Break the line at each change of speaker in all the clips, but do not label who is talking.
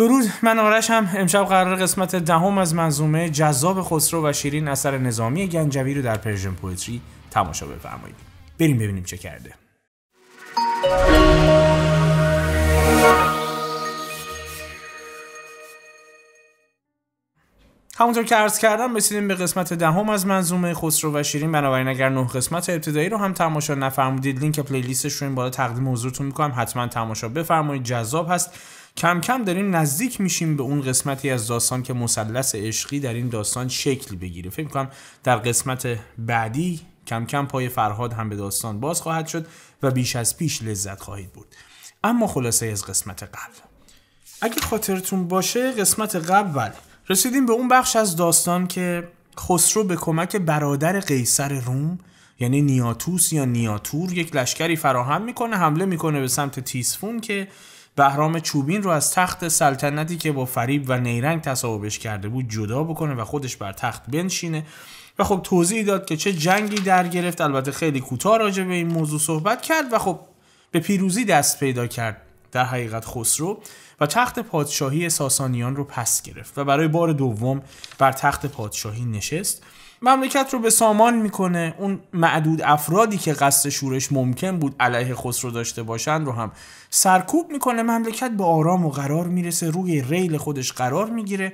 درود من آرش هم امشب قرار قسمت دهم از منظومه جذاب خسرو و شیرین اثر نظامی گنجوی رو در پرژن پویتری تماشا بفرمایید بریم ببینیم چه کرده همونطور که عرض کردم رسیدیم به قسمت دهم از منظومه خسرو و شیرین بنابراین اگر نه قسمت ابتدایی رو هم تماشا نفرمودید لینک پلیلیستش رو این بالا تقدیم حضورتون میکنم حتما تماشا بفرمایید جذاب هست کم کم داریم نزدیک میشیم به اون قسمتی از داستان که مثلث عشقی در این داستان شکل بگیره فکر کنم در قسمت بعدی کم کم پای فرهاد هم به داستان باز خواهد شد و بیش از پیش لذت خواهید بود اما خلاصه از قسمت قبل اگه خاطرتون باشه قسمت قبل رسیدیم به اون بخش از داستان که خسرو به کمک برادر قیصر روم یعنی نیاتوس یا نیاتور یک لشکری فراهم میکنه حمله میکنه به سمت تیسفون که بهرام چوبین رو از تخت سلطنتی که با فریب و نیرنگ تصاحبش کرده بود جدا بکنه و خودش بر تخت بنشینه و خب توضیح داد که چه جنگی در گرفت البته خیلی کوتاه راجع به این موضوع صحبت کرد و خب به پیروزی دست پیدا کرد در حقیقت خسرو و تخت پادشاهی ساسانیان رو پس گرفت و برای بار دوم بر تخت پادشاهی نشست مملکت رو به سامان میکنه اون معدود افرادی که قصد شورش ممکن بود علیه خسرو داشته باشند رو هم سرکوب میکنه مملکت به آرام و قرار میرسه روی ریل خودش قرار میگیره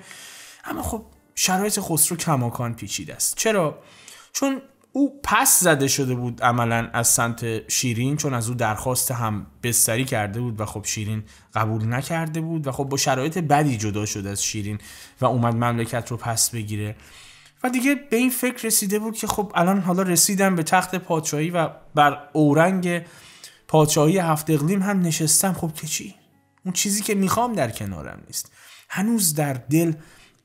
اما خب شرایط خسرو کماکان پیچیده است چرا چون او پس زده شده بود عملا از سمت شیرین چون از او درخواست هم بستری کرده بود و خب شیرین قبول نکرده بود و خب با شرایط بدی جدا شده از شیرین و اومد مملکت رو پس بگیره و دیگه به این فکر رسیده بود که خب الان حالا رسیدم به تخت پادشاهی و بر اورنگ پادشاهی هفت اقلیم هم نشستم خب که چی؟ اون چیزی که میخوام در کنارم نیست هنوز در دل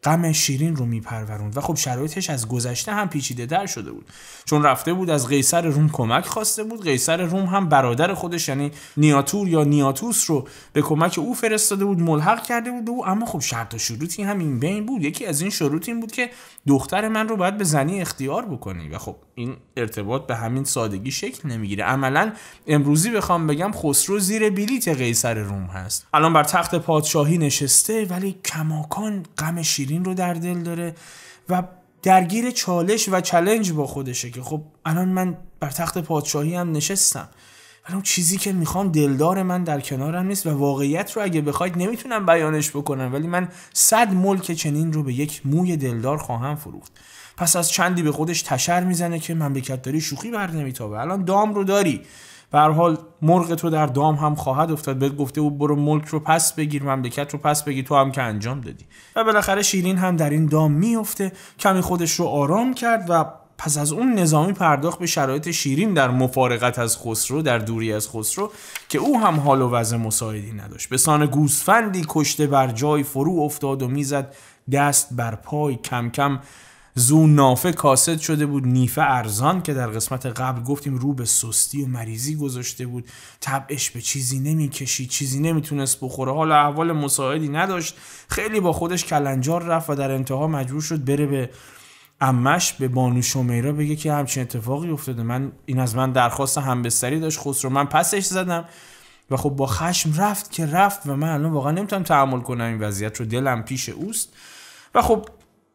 غم شیرین رو میپروروند و خب شرایطش از گذشته هم پیچیده در شده بود چون رفته بود از قیصر روم کمک خواسته بود قیصر روم هم برادر خودش یعنی نیاتور یا نیاتوس رو به کمک او فرستاده بود ملحق کرده بود به او اما خب شرط و شروطی هم این بین بود یکی از این شروط این بود که دختر من رو باید به زنی اختیار بکنی و خب این ارتباط به همین سادگی شکل نمیگیره عملا امروزی بخوام بگم خسرو زیر بلیت قیصر روم هست الان بر تخت پادشاهی نشسته ولی کماکان غم شیرین شیرین رو در دل داره و درگیر چالش و چلنج با خودشه که خب الان من بر تخت پادشاهی هم نشستم ولی اون چیزی که میخوام دلدار من در کنارم نیست و واقعیت رو اگه بخواید نمیتونم بیانش بکنم ولی من صد ملک چنین رو به یک موی دلدار خواهم فروخت پس از چندی به خودش تشر میزنه که مملکتداری شوخی بر نمیتابه الان دام رو داری به حال مرغ تو در دام هم خواهد افتاد به گفته او برو ملک رو پس بگیر مملکت رو پس بگیر تو هم که انجام دادی و بالاخره شیرین هم در این دام میفته کمی خودش رو آرام کرد و پس از اون نظامی پرداخت به شرایط شیرین در مفارقت از خسرو در دوری از خسرو که او هم حال و وضع مساعدی نداشت به سان گوسفندی کشته بر جای فرو افتاد و میزد دست بر پای کم کم زو نافه کاسد شده بود نیفه ارزان که در قسمت قبل گفتیم رو به سستی و مریضی گذاشته بود تبعش به چیزی نمیکشید چیزی نمیتونست بخوره حالا احوال مساعدی نداشت خیلی با خودش کلنجار رفت و در انتها مجبور شد بره به امش به بانو شمیرا بگه که همچین اتفاقی افتاده من این از من درخواست همبستری داشت خسرو من پسش زدم و خب با خشم رفت که رفت و من الان واقعا نمیتونم تحمل کنم این وضعیت رو دلم پیش اوست و خب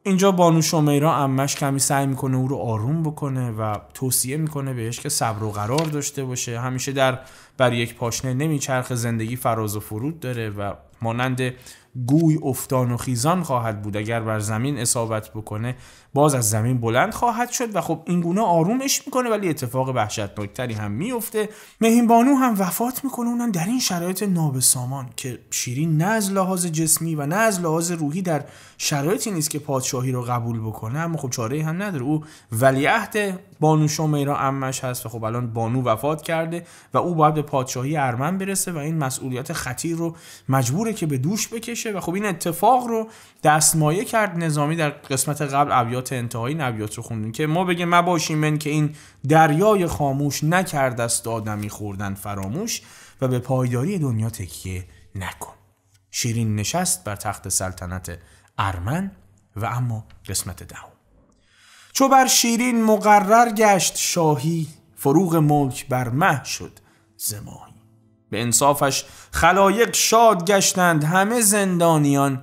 اینجا بانو شمیرا امش کمی سعی میکنه او رو آروم بکنه و توصیه میکنه بهش که صبر و قرار داشته باشه همیشه در بر یک پاشنه نمیچرخه زندگی فراز و فرود داره و مانند گوی افتان و خیزان خواهد بود اگر بر زمین اصابت بکنه باز از زمین بلند خواهد شد و خب این گونه آرومش میکنه ولی اتفاق وحشتناکتری هم میفته مهین بانو هم وفات میکنه اونم در این شرایط نابسامان که شیرین نه از لحاظ جسمی و نه از لحاظ روحی در شرایطی نیست که پادشاهی رو قبول بکنه اما خب چاره هم نداره او ولیعهد بانو شومیرا امش هست و خب الان بانو وفات کرده و او باید به پادشاهی ارمن برسه و این مسئولیت خطیر رو مجبوره که به دوش بکشه و خب این اتفاق رو دستمایه کرد نظامی در قسمت قبل ابیات انتهایی نبیات رو خوندیم که ما بگیم مباشیم من که این دریای خاموش نکرد است آدمی خوردن فراموش و به پایداری دنیا تکیه نکن شیرین نشست بر تخت سلطنت ارمن و اما قسمت دهم چو بر شیرین مقرر گشت شاهی فروغ ملک بر مه شد زمایی به انصافش خلایق شاد گشتند همه زندانیان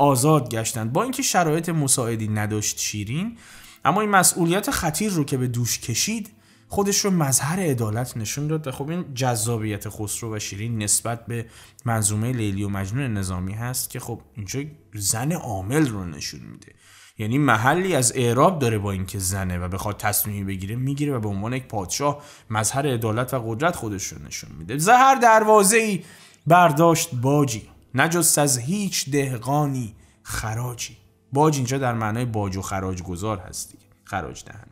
آزاد گشتند با اینکه شرایط مساعدی نداشت شیرین اما این مسئولیت خطیر رو که به دوش کشید خودش رو مظهر عدالت نشون داد خب این جذابیت خسرو و شیرین نسبت به منظومه لیلی و مجنون نظامی هست که خب اینجا زن عامل رو نشون میده یعنی محلی از اعراب داره با اینکه زنه و بخواد تصمیمی بگیره میگیره و به عنوان یک پادشاه مظهر عدالت و قدرت خودش رو نشون میده زهر دروازه ای برداشت باجی نجست از هیچ دهقانی خراجی باج اینجا در معنای باج و خراج گذار هستی دیگه خراج دهنده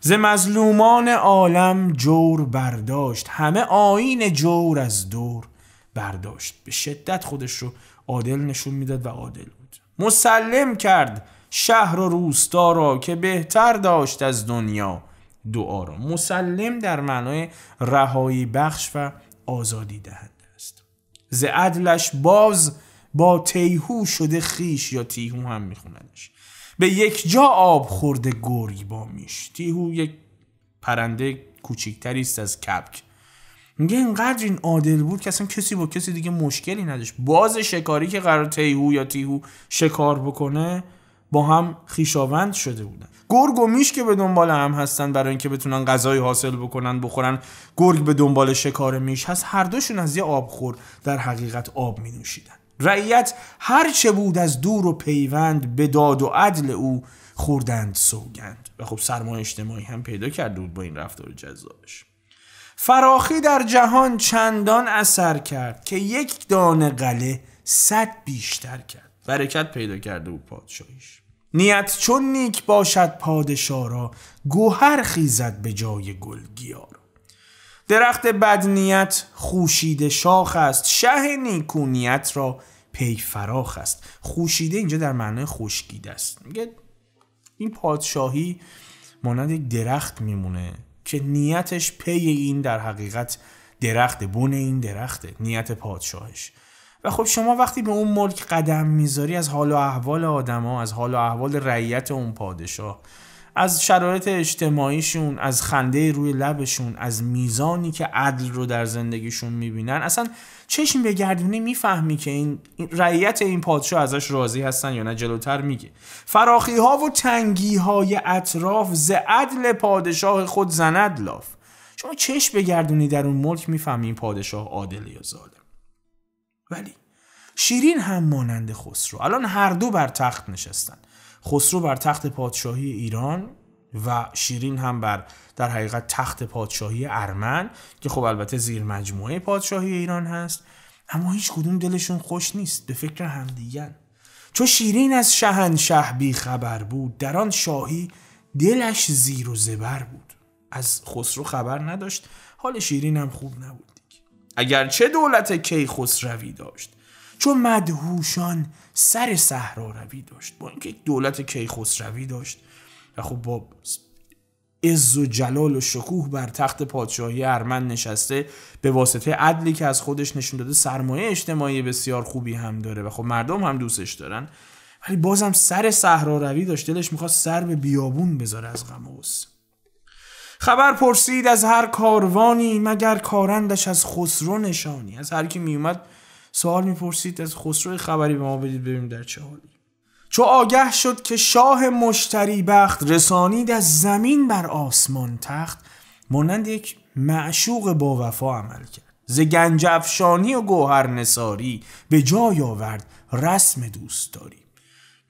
ز مظلومان عالم جور برداشت همه آین جور از دور برداشت به شدت خودش رو عادل نشون میداد و عادل بود مسلم کرد شهر و روستا را که بهتر داشت از دنیا دعا را مسلم در معنای رهایی بخش و آزادی دهد ز عدلش باز با تیهو شده خیش یا تیهو هم میخوندش به یک جا آب خورده گرگ با میش تیهو یک پرنده کوچیکتری است از کبک میگه اینقدر این عادل بود که اصلا کسی با کسی دیگه مشکلی نداشت باز شکاری که قرار تیهو یا تیهو شکار بکنه با هم خیشاوند شده بودن گرگ و میش که به دنبال هم هستن برای اینکه بتونن غذای حاصل بکنن بخورن گرگ به دنبال شکار میش هست هر دوشون از یه آبخور در حقیقت آب می نوشیدن رعیت چه بود از دور و پیوند به داد و عدل او خوردند سوگند و خب سرمایه اجتماعی هم پیدا کرده بود با این رفتار جذابش فراخی در جهان چندان اثر کرد که یک دانه قله صد بیشتر کرد برکت پیدا کرده بود پادشاهیش نیت چون نیک باشد پادشاه را گوهر خیزد به جای گلگیار درخت بد نیت خوشیده شاخ است شه نیت را پی فراخ است خوشیده اینجا در معنای خشکیده است میگه این پادشاهی مانند یک درخت میمونه که نیتش پی این در حقیقت درخت بن این درخته نیت پادشاهش و خب شما وقتی به اون ملک قدم میذاری از حال و احوال آدما از حال و احوال رعیت اون پادشاه از شرایط اجتماعیشون از خنده روی لبشون از میزانی که عدل رو در زندگیشون میبینن اصلا چشم به میفهمی که این رعیت این پادشاه ازش راضی هستن یا نه جلوتر میگه فراخی ها و تنگی های اطراف ز عدل پادشاه خود زند لاف شما چشم به در اون ملک میفهمی این پادشاه عادل یا ظالم ولی شیرین هم مانند خسرو الان هر دو بر تخت نشستن خسرو بر تخت پادشاهی ایران و شیرین هم بر در حقیقت تخت پادشاهی ارمن که خب البته زیر مجموعه پادشاهی ایران هست اما هیچ کدوم دلشون خوش نیست به فکر هم دیگه. چون شیرین از شهنشه بی خبر بود در آن شاهی دلش زیر و زبر بود از خسرو خبر نداشت حال شیرین هم خوب نبود اگر چه دولت کیخسروی داشت چون مدهوشان سر صحرا روی داشت با اینکه دولت کیخسروی داشت و خب با عز و جلال و شکوه بر تخت پادشاهی ارمن نشسته به واسطه عدلی که از خودش نشون داده سرمایه اجتماعی بسیار خوبی هم داره و خب مردم هم دوستش دارن ولی بازم سر صحرا روی داشت دلش میخواست سر به بیابون بذاره از غم خبر پرسید از هر کاروانی مگر کارندش از خسرو نشانی از هر کی میومد سوال میپرسید از خسرو خبری به ما بدید ببینیم در چه حالی چو آگه شد که شاه مشتری بخت رسانید از زمین بر آسمان تخت مانند یک معشوق با وفا عمل کرد ز گنج و گوهر نساری به جای آورد رسم دوستداری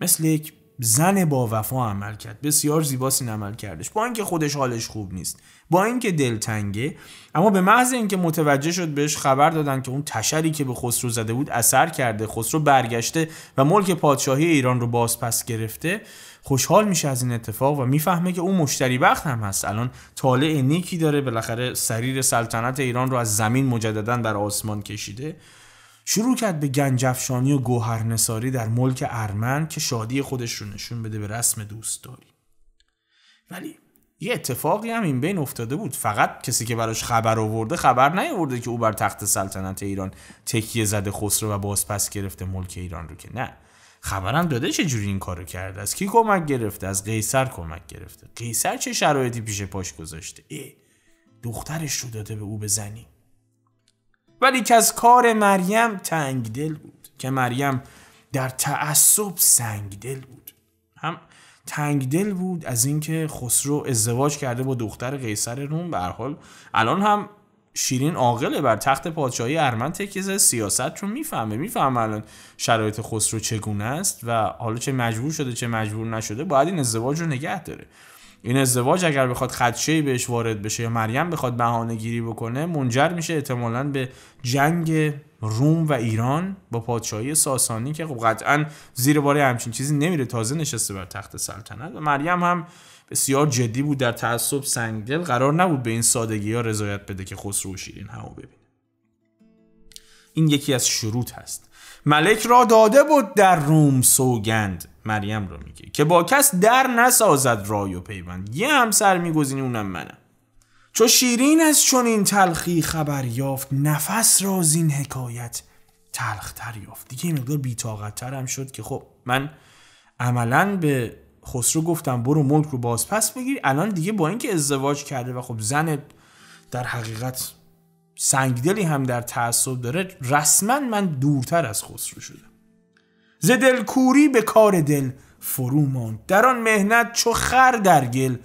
مثل یک زن با وفا عمل کرد بسیار زیباسی این عمل کردش با اینکه خودش حالش خوب نیست با اینکه دلتنگه اما به محض اینکه متوجه شد بهش خبر دادن که اون تشری که به خسرو زده بود اثر کرده خسرو برگشته و ملک پادشاهی ایران رو پس گرفته خوشحال میشه از این اتفاق و میفهمه که اون مشتری وقت هم هست الان طالع نیکی داره بالاخره سریر سلطنت ایران رو از زمین مجددا بر آسمان کشیده شروع کرد به گنجفشانی و گوهرنساری در ملک ارمن که شادی خودش رو نشون بده به رسم دوستداری ولی یه اتفاقی هم این بین افتاده بود فقط کسی که براش خبر آورده خبر نیاورده که او بر تخت سلطنت ایران تکیه زده خسرو و بازپس گرفته ملک ایران رو که نه خبرم داده چه جوری این کارو کرده از کی کمک گرفته از قیصر کمک گرفته قیصر چه شرایطی پیش پاش گذاشته ای دخترش رو داده به او بزنی ولی که از کار مریم تنگ دل بود که مریم در تعصب سنگ دل بود هم تنگ دل بود از اینکه خسرو ازدواج کرده با دختر قیصر روم به الان هم شیرین عاقله بر تخت پادشاهی ارمن تکیز سیاست رو میفهمه میفهمه الان شرایط خسرو چگونه است و حالا چه مجبور شده چه مجبور نشده باید این ازدواج رو نگه داره این ازدواج اگر بخواد خدشه بهش وارد بشه یا مریم بخواد بهانه گیری بکنه منجر میشه احتمالا به جنگ روم و ایران با پادشاهی ساسانی که خب قطعا زیر باره همچین چیزی نمیره تازه نشسته بر تخت سلطنت و مریم هم بسیار جدی بود در تعصب سنگدل قرار نبود به این سادگی ها رضایت بده که خسرو شیرین همو ببینه این یکی از شروط هست ملک را داده بود در روم سوگند مریم رو میگه که با کس در نسازد رای و پیوند یه همسر میگزینی اونم منم چو شیرین از این تلخی خبر یافت نفس را زین حکایت تلختر یافت دیگه این مقدار بیتاقتتر هم شد که خب من عملا به خسرو گفتم برو ملک رو پس بگیر الان دیگه با اینکه ازدواج کرده و خب زن در حقیقت سنگدلی هم در تعصب داره رسما من دورتر از خسرو شدم ز دلکوری به کار دل فرو ماند در آن مهنت چو خر در گل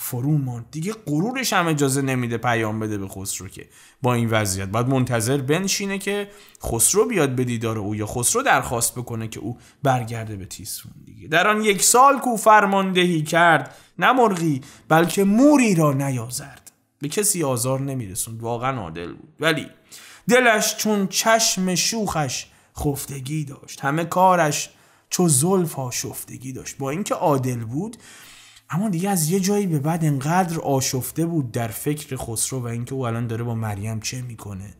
فرو ماند دیگه غرورش هم اجازه نمیده پیام بده به خسرو که با این وضعیت باید منتظر بنشینه که خسرو بیاد به دیدار او یا خسرو درخواست بکنه که او برگرده به تیسفون دیگه در آن یک سال کو فرماندهی کرد نه مرغی بلکه موری را نیازرد به کسی آزار نمیرسوند واقعا عادل بود ولی دلش چون چشم شوخش خفتگی داشت همه کارش چو زلف آشفتگی داشت با اینکه عادل بود اما دیگه از یه جایی به بعد انقدر آشفته بود در فکر خسرو و اینکه او الان داره با مریم چه میکنه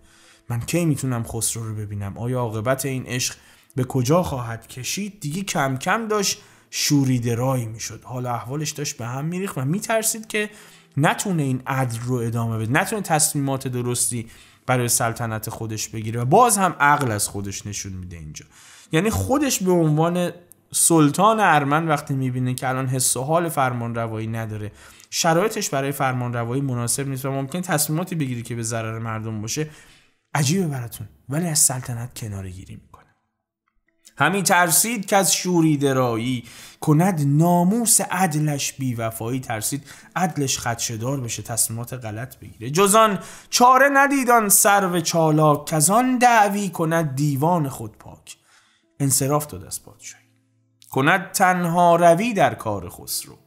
من کی میتونم خسرو رو ببینم آیا عاقبت این عشق به کجا خواهد کشید دیگه کم کم داشت شوریده رای میشد حالا احوالش داشت به هم میریخت و میترسید که نتونه این عدل رو ادامه بده نتونه تصمیمات درستی برای سلطنت خودش بگیره و باز هم عقل از خودش نشون میده اینجا یعنی خودش به عنوان سلطان ارمن وقتی میبینه که الان حس و حال فرمان روایی نداره شرایطش برای فرمان روایی مناسب نیست و ممکن تصمیماتی بگیری که به ضرر مردم باشه عجیبه براتون ولی از سلطنت کناره گیری میکنه همی ترسید که از شوری رایی کند ناموس عدلش بیوفایی ترسید عدلش خدشدار بشه تصمیمات غلط بگیره جزان چاره ندیدان سرو چالاک آن دعوی کند دیوان خود پاک انصراف داد از پادشاهی کند تنها روی در کار خسرو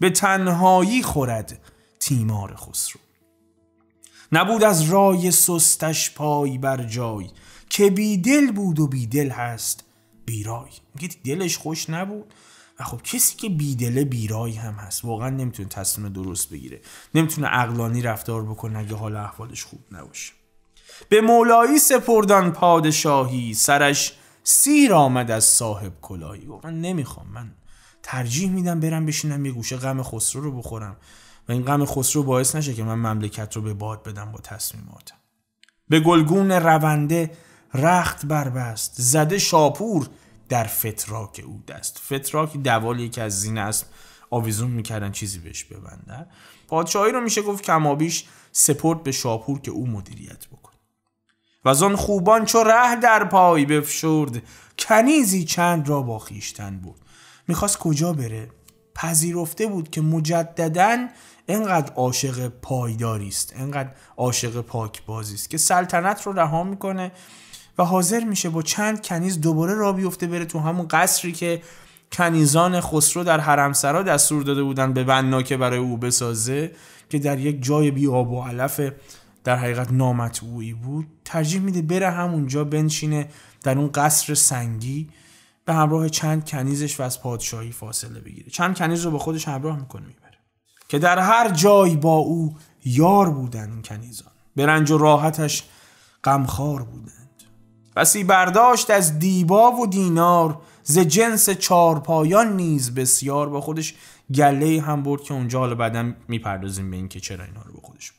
به تنهایی خورد تیمار خسرو نبود از رای سستش پای بر جای که بیدل بود و بیدل هست بیرای میگه دلش خوش نبود و خب کسی که بیدله بیرایی هم هست واقعا نمیتونه تصمیم درست بگیره نمیتونه عقلانی رفتار بکنه اگه حال احوالش خوب نباشه به مولایی سپردن پادشاهی سرش سیر آمد از صاحب کلاهی و من نمیخوام من ترجیح میدم برم بشینم یه گوشه غم خسرو رو بخورم و این غم خسرو باعث نشه که من مملکت رو به باد بدم با تصمیماتم به گلگون رونده رخت بربست زده شاپور در فتراک او دست فتراک دوال یکی از زین است آویزون میکردن چیزی بهش ببندن پادشاهی رو میشه گفت کمابیش سپرد به شاپور که او مدیریت بکن و از آن خوبان چو ره در پای بفشرد کنیزی چند را با خیشتن بود میخواست کجا بره پذیرفته بود که مجددا انقدر عاشق پایداری است انقدر عاشق پاکبازی است که سلطنت رو رها میکنه و حاضر میشه با چند کنیز دوباره را بیفته بره تو همون قصری که کنیزان خسرو در حرمسرا دستور داده بودن به بنا برای او بسازه که در یک جای بی آب و علف در حقیقت نامطبوعی بود ترجیح میده بره همونجا بنشینه در اون قصر سنگی به همراه چند کنیزش و از پادشاهی فاصله بگیره چند کنیز رو به خودش همراه میکنه میبره که در هر جای با او یار بودن این کنیزان برنج و راحتش غمخوار بودن بسی برداشت از دیبا و دینار ز جنس چارپایان نیز بسیار با خودش گله هم برد که اونجا حالا بعدا میپردازیم به اینکه چرا اینا رو با خودش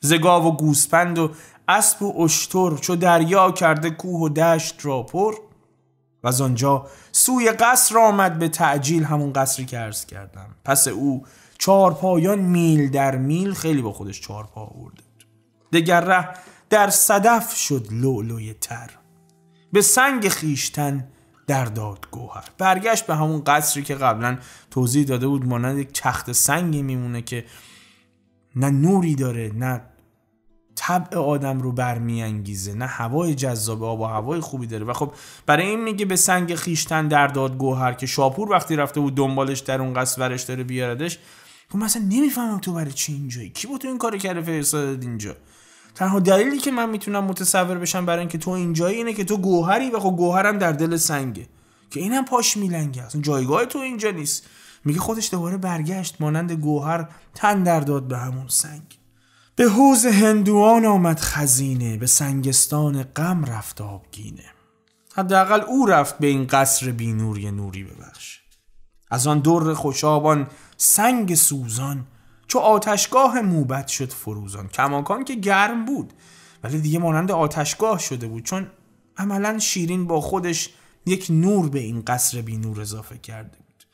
ز گاو و گوسپند و اسب و اشتر چو دریا کرده کوه و دشت را پر و از آنجا سوی قصر آمد به تعجیل همون قصری که عرض کردم پس او چارپایان میل در میل خیلی با خودش چارپا آورده دگر ره در صدف شد لولوی تر به سنگ خیشتن در دادگوهر گوهر برگشت به همون قصری که قبلا توضیح داده بود مانند یک چخت سنگی میمونه که نه نوری داره نه طبع آدم رو برمیانگیزه نه هوای جذاب آب و هوای خوبی داره و خب برای این میگه به سنگ خیشتن در داد گوهر که شاپور وقتی رفته بود دنبالش در اون قصر ورش داره بیاردش خب مثلا نمیفهمم تو برای چی اینجایی کی با تو این کار کرده فرستاد اینجا تنها دلیلی که من میتونم متصور بشم برای اینکه تو اینجایی اینه که تو گوهری و خب گوهرم در دل سنگه که اینم پاش میلنگه اصلا جایگاه تو اینجا نیست میگه خودش دوباره برگشت مانند گوهر تن در داد به همون سنگ به حوز هندوان آمد خزینه به سنگستان غم رفت آبگینه حداقل او رفت به این قصر بینوری نوری ببخش از آن در خوشابان سنگ سوزان چو آتشگاه موبت شد فروزان کماکان که گرم بود ولی دیگه مانند آتشگاه شده بود چون عملا شیرین با خودش یک نور به این قصر بی نور اضافه کرده بود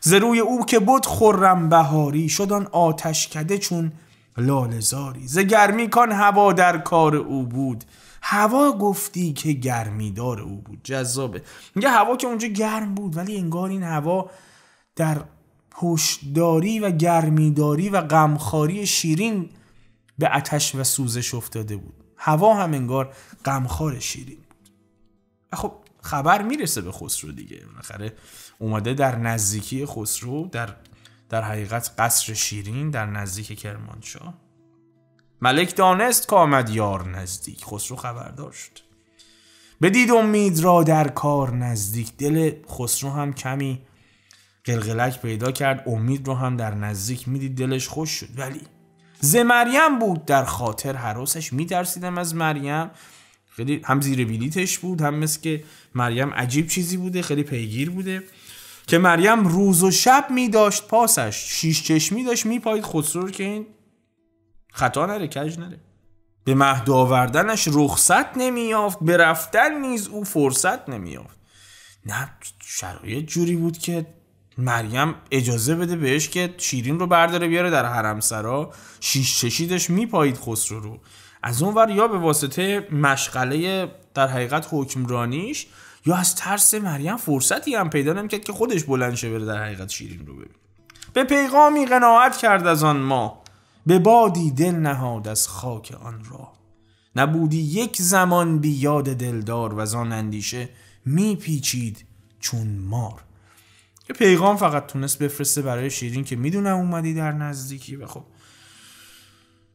ز روی او که بود خرم بهاری شد آتش کده چون لالزاری ز گرمی کان هوا در کار او بود هوا گفتی که گرمی دار او بود جذابه میگه هوا که اونجا گرم بود ولی انگار این هوا در هوشداری و گرمیداری و غمخواری شیرین به آتش و سوزش افتاده بود هوا هم انگار غمخوار شیرین بود خب خبر میرسه به خسرو دیگه بالاخره اومده در نزدیکی خسرو در در حقیقت قصر شیرین در نزدیک کرمانشاه ملک دانست که آمد یار نزدیک خسرو خبر داشت بدید امید را در کار نزدیک دل خسرو هم کمی قلقلک پیدا کرد امید رو هم در نزدیک میدید دلش خوش شد ولی ز مریم بود در خاطر حراسش میترسیدم از مریم خیلی هم زیر بیلیتش بود هم مثل که مریم عجیب چیزی بوده خیلی پیگیر بوده که مریم روز و شب می داشت پاسش شیش چشمی داشت می پایید خسرو که این خطا نره کج نره به مهد آوردنش رخصت نمیافت به رفتن نیز او فرصت نمیافت نه شرایط جوری بود که مریم اجازه بده بهش که شیرین رو برداره بیاره در حرم سرا شیش چشیدش میپایید خسرو رو از اونور یا به واسطه مشغله در حقیقت حکمرانیش یا از ترس مریم فرصتی هم پیدا نمیکرد که خودش بلند شه بره در حقیقت شیرین رو ببین به پیغامی قناعت کرد از آن ما به بادی دل نهاد از خاک آن را نبودی یک زمان بیاد دلدار و آن اندیشه میپیچید چون مار یه پیغام فقط تونست بفرسته برای شیرین که میدونم اومدی در نزدیکی و خب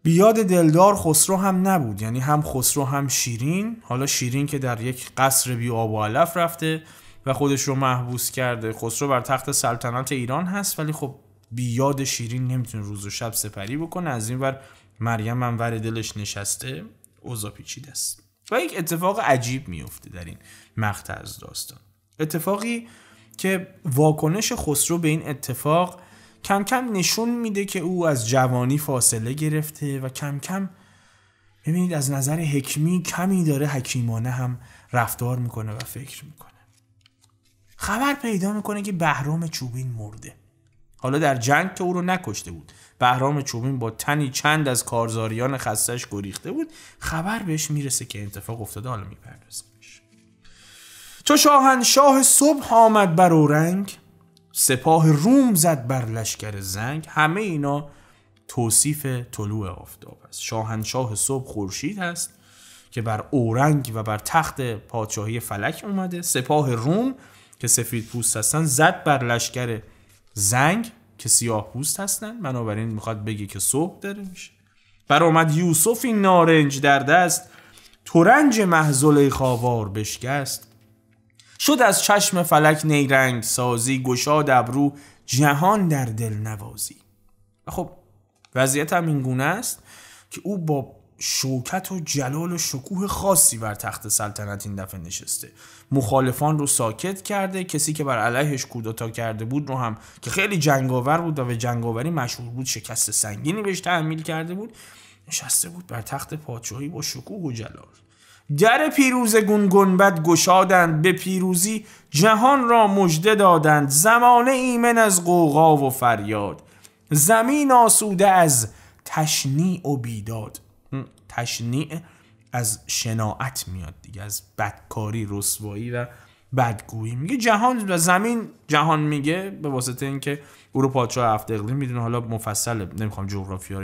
بیاد دلدار خسرو هم نبود یعنی هم خسرو هم شیرین حالا شیرین که در یک قصر بی آب و علف رفته و خودش رو محبوس کرده خسرو بر تخت سلطنت ایران هست ولی خب بیاد شیرین نمیتونه روز و شب سپری بکنه از این ور مریم منور دلش نشسته اوزا پیچیده است و یک اتفاق عجیب میفته در این مقطع از داستان اتفاقی که واکنش خسرو به این اتفاق کم کم نشون میده که او از جوانی فاصله گرفته و کم کم ببینید از نظر حکمی کمی داره حکیمانه هم رفتار میکنه و فکر میکنه خبر پیدا میکنه که بهرام چوبین مرده حالا در جنگ که او رو نکشته بود بهرام چوبین با تنی چند از کارزاریان خستش گریخته بود خبر بهش میرسه که اتفاق افتاده حالا میپردازیم چو شاهنشاه صبح آمد بر اورنگ سپاه روم زد بر لشکر زنگ همه اینا توصیف طلوع آفتاب است شاهنشاه صبح خورشید هست که بر اورنگ و بر تخت پادشاهی فلک اومده سپاه روم که سفید پوست هستن زد بر لشکر زنگ که سیاه پوست هستن بنابراین میخواد بگه که صبح داره میشه بر یوسف این نارنج در دست ترنج محزول خاوار بشکست شد از چشم فلک نیرنگ سازی گشاد ابرو جهان در دل نوازی و خب وضعیت هم این گونه است که او با شوکت و جلال و شکوه خاصی بر تخت سلطنت این دفعه نشسته مخالفان رو ساکت کرده کسی که بر علیهش کودتا کرده بود رو هم که خیلی جنگاور بود و به جنگاوری مشهور بود شکست سنگینی بهش تحمیل کرده بود نشسته بود بر تخت پادشاهی با شکوه و جلال در گون گنبد گشادند به پیروزی جهان را مژده دادند زمان ایمن از قوقا و فریاد زمین آسوده از تشنیع و بیداد تشنیع از شناعت میاد دیگه از بدکاری رسوایی و بدگویی میگه جهان و زمین جهان میگه به واسطه اینکه اروپا چه هفت اقلیم میدونه حالا مفصل نمیخوام جغرافیا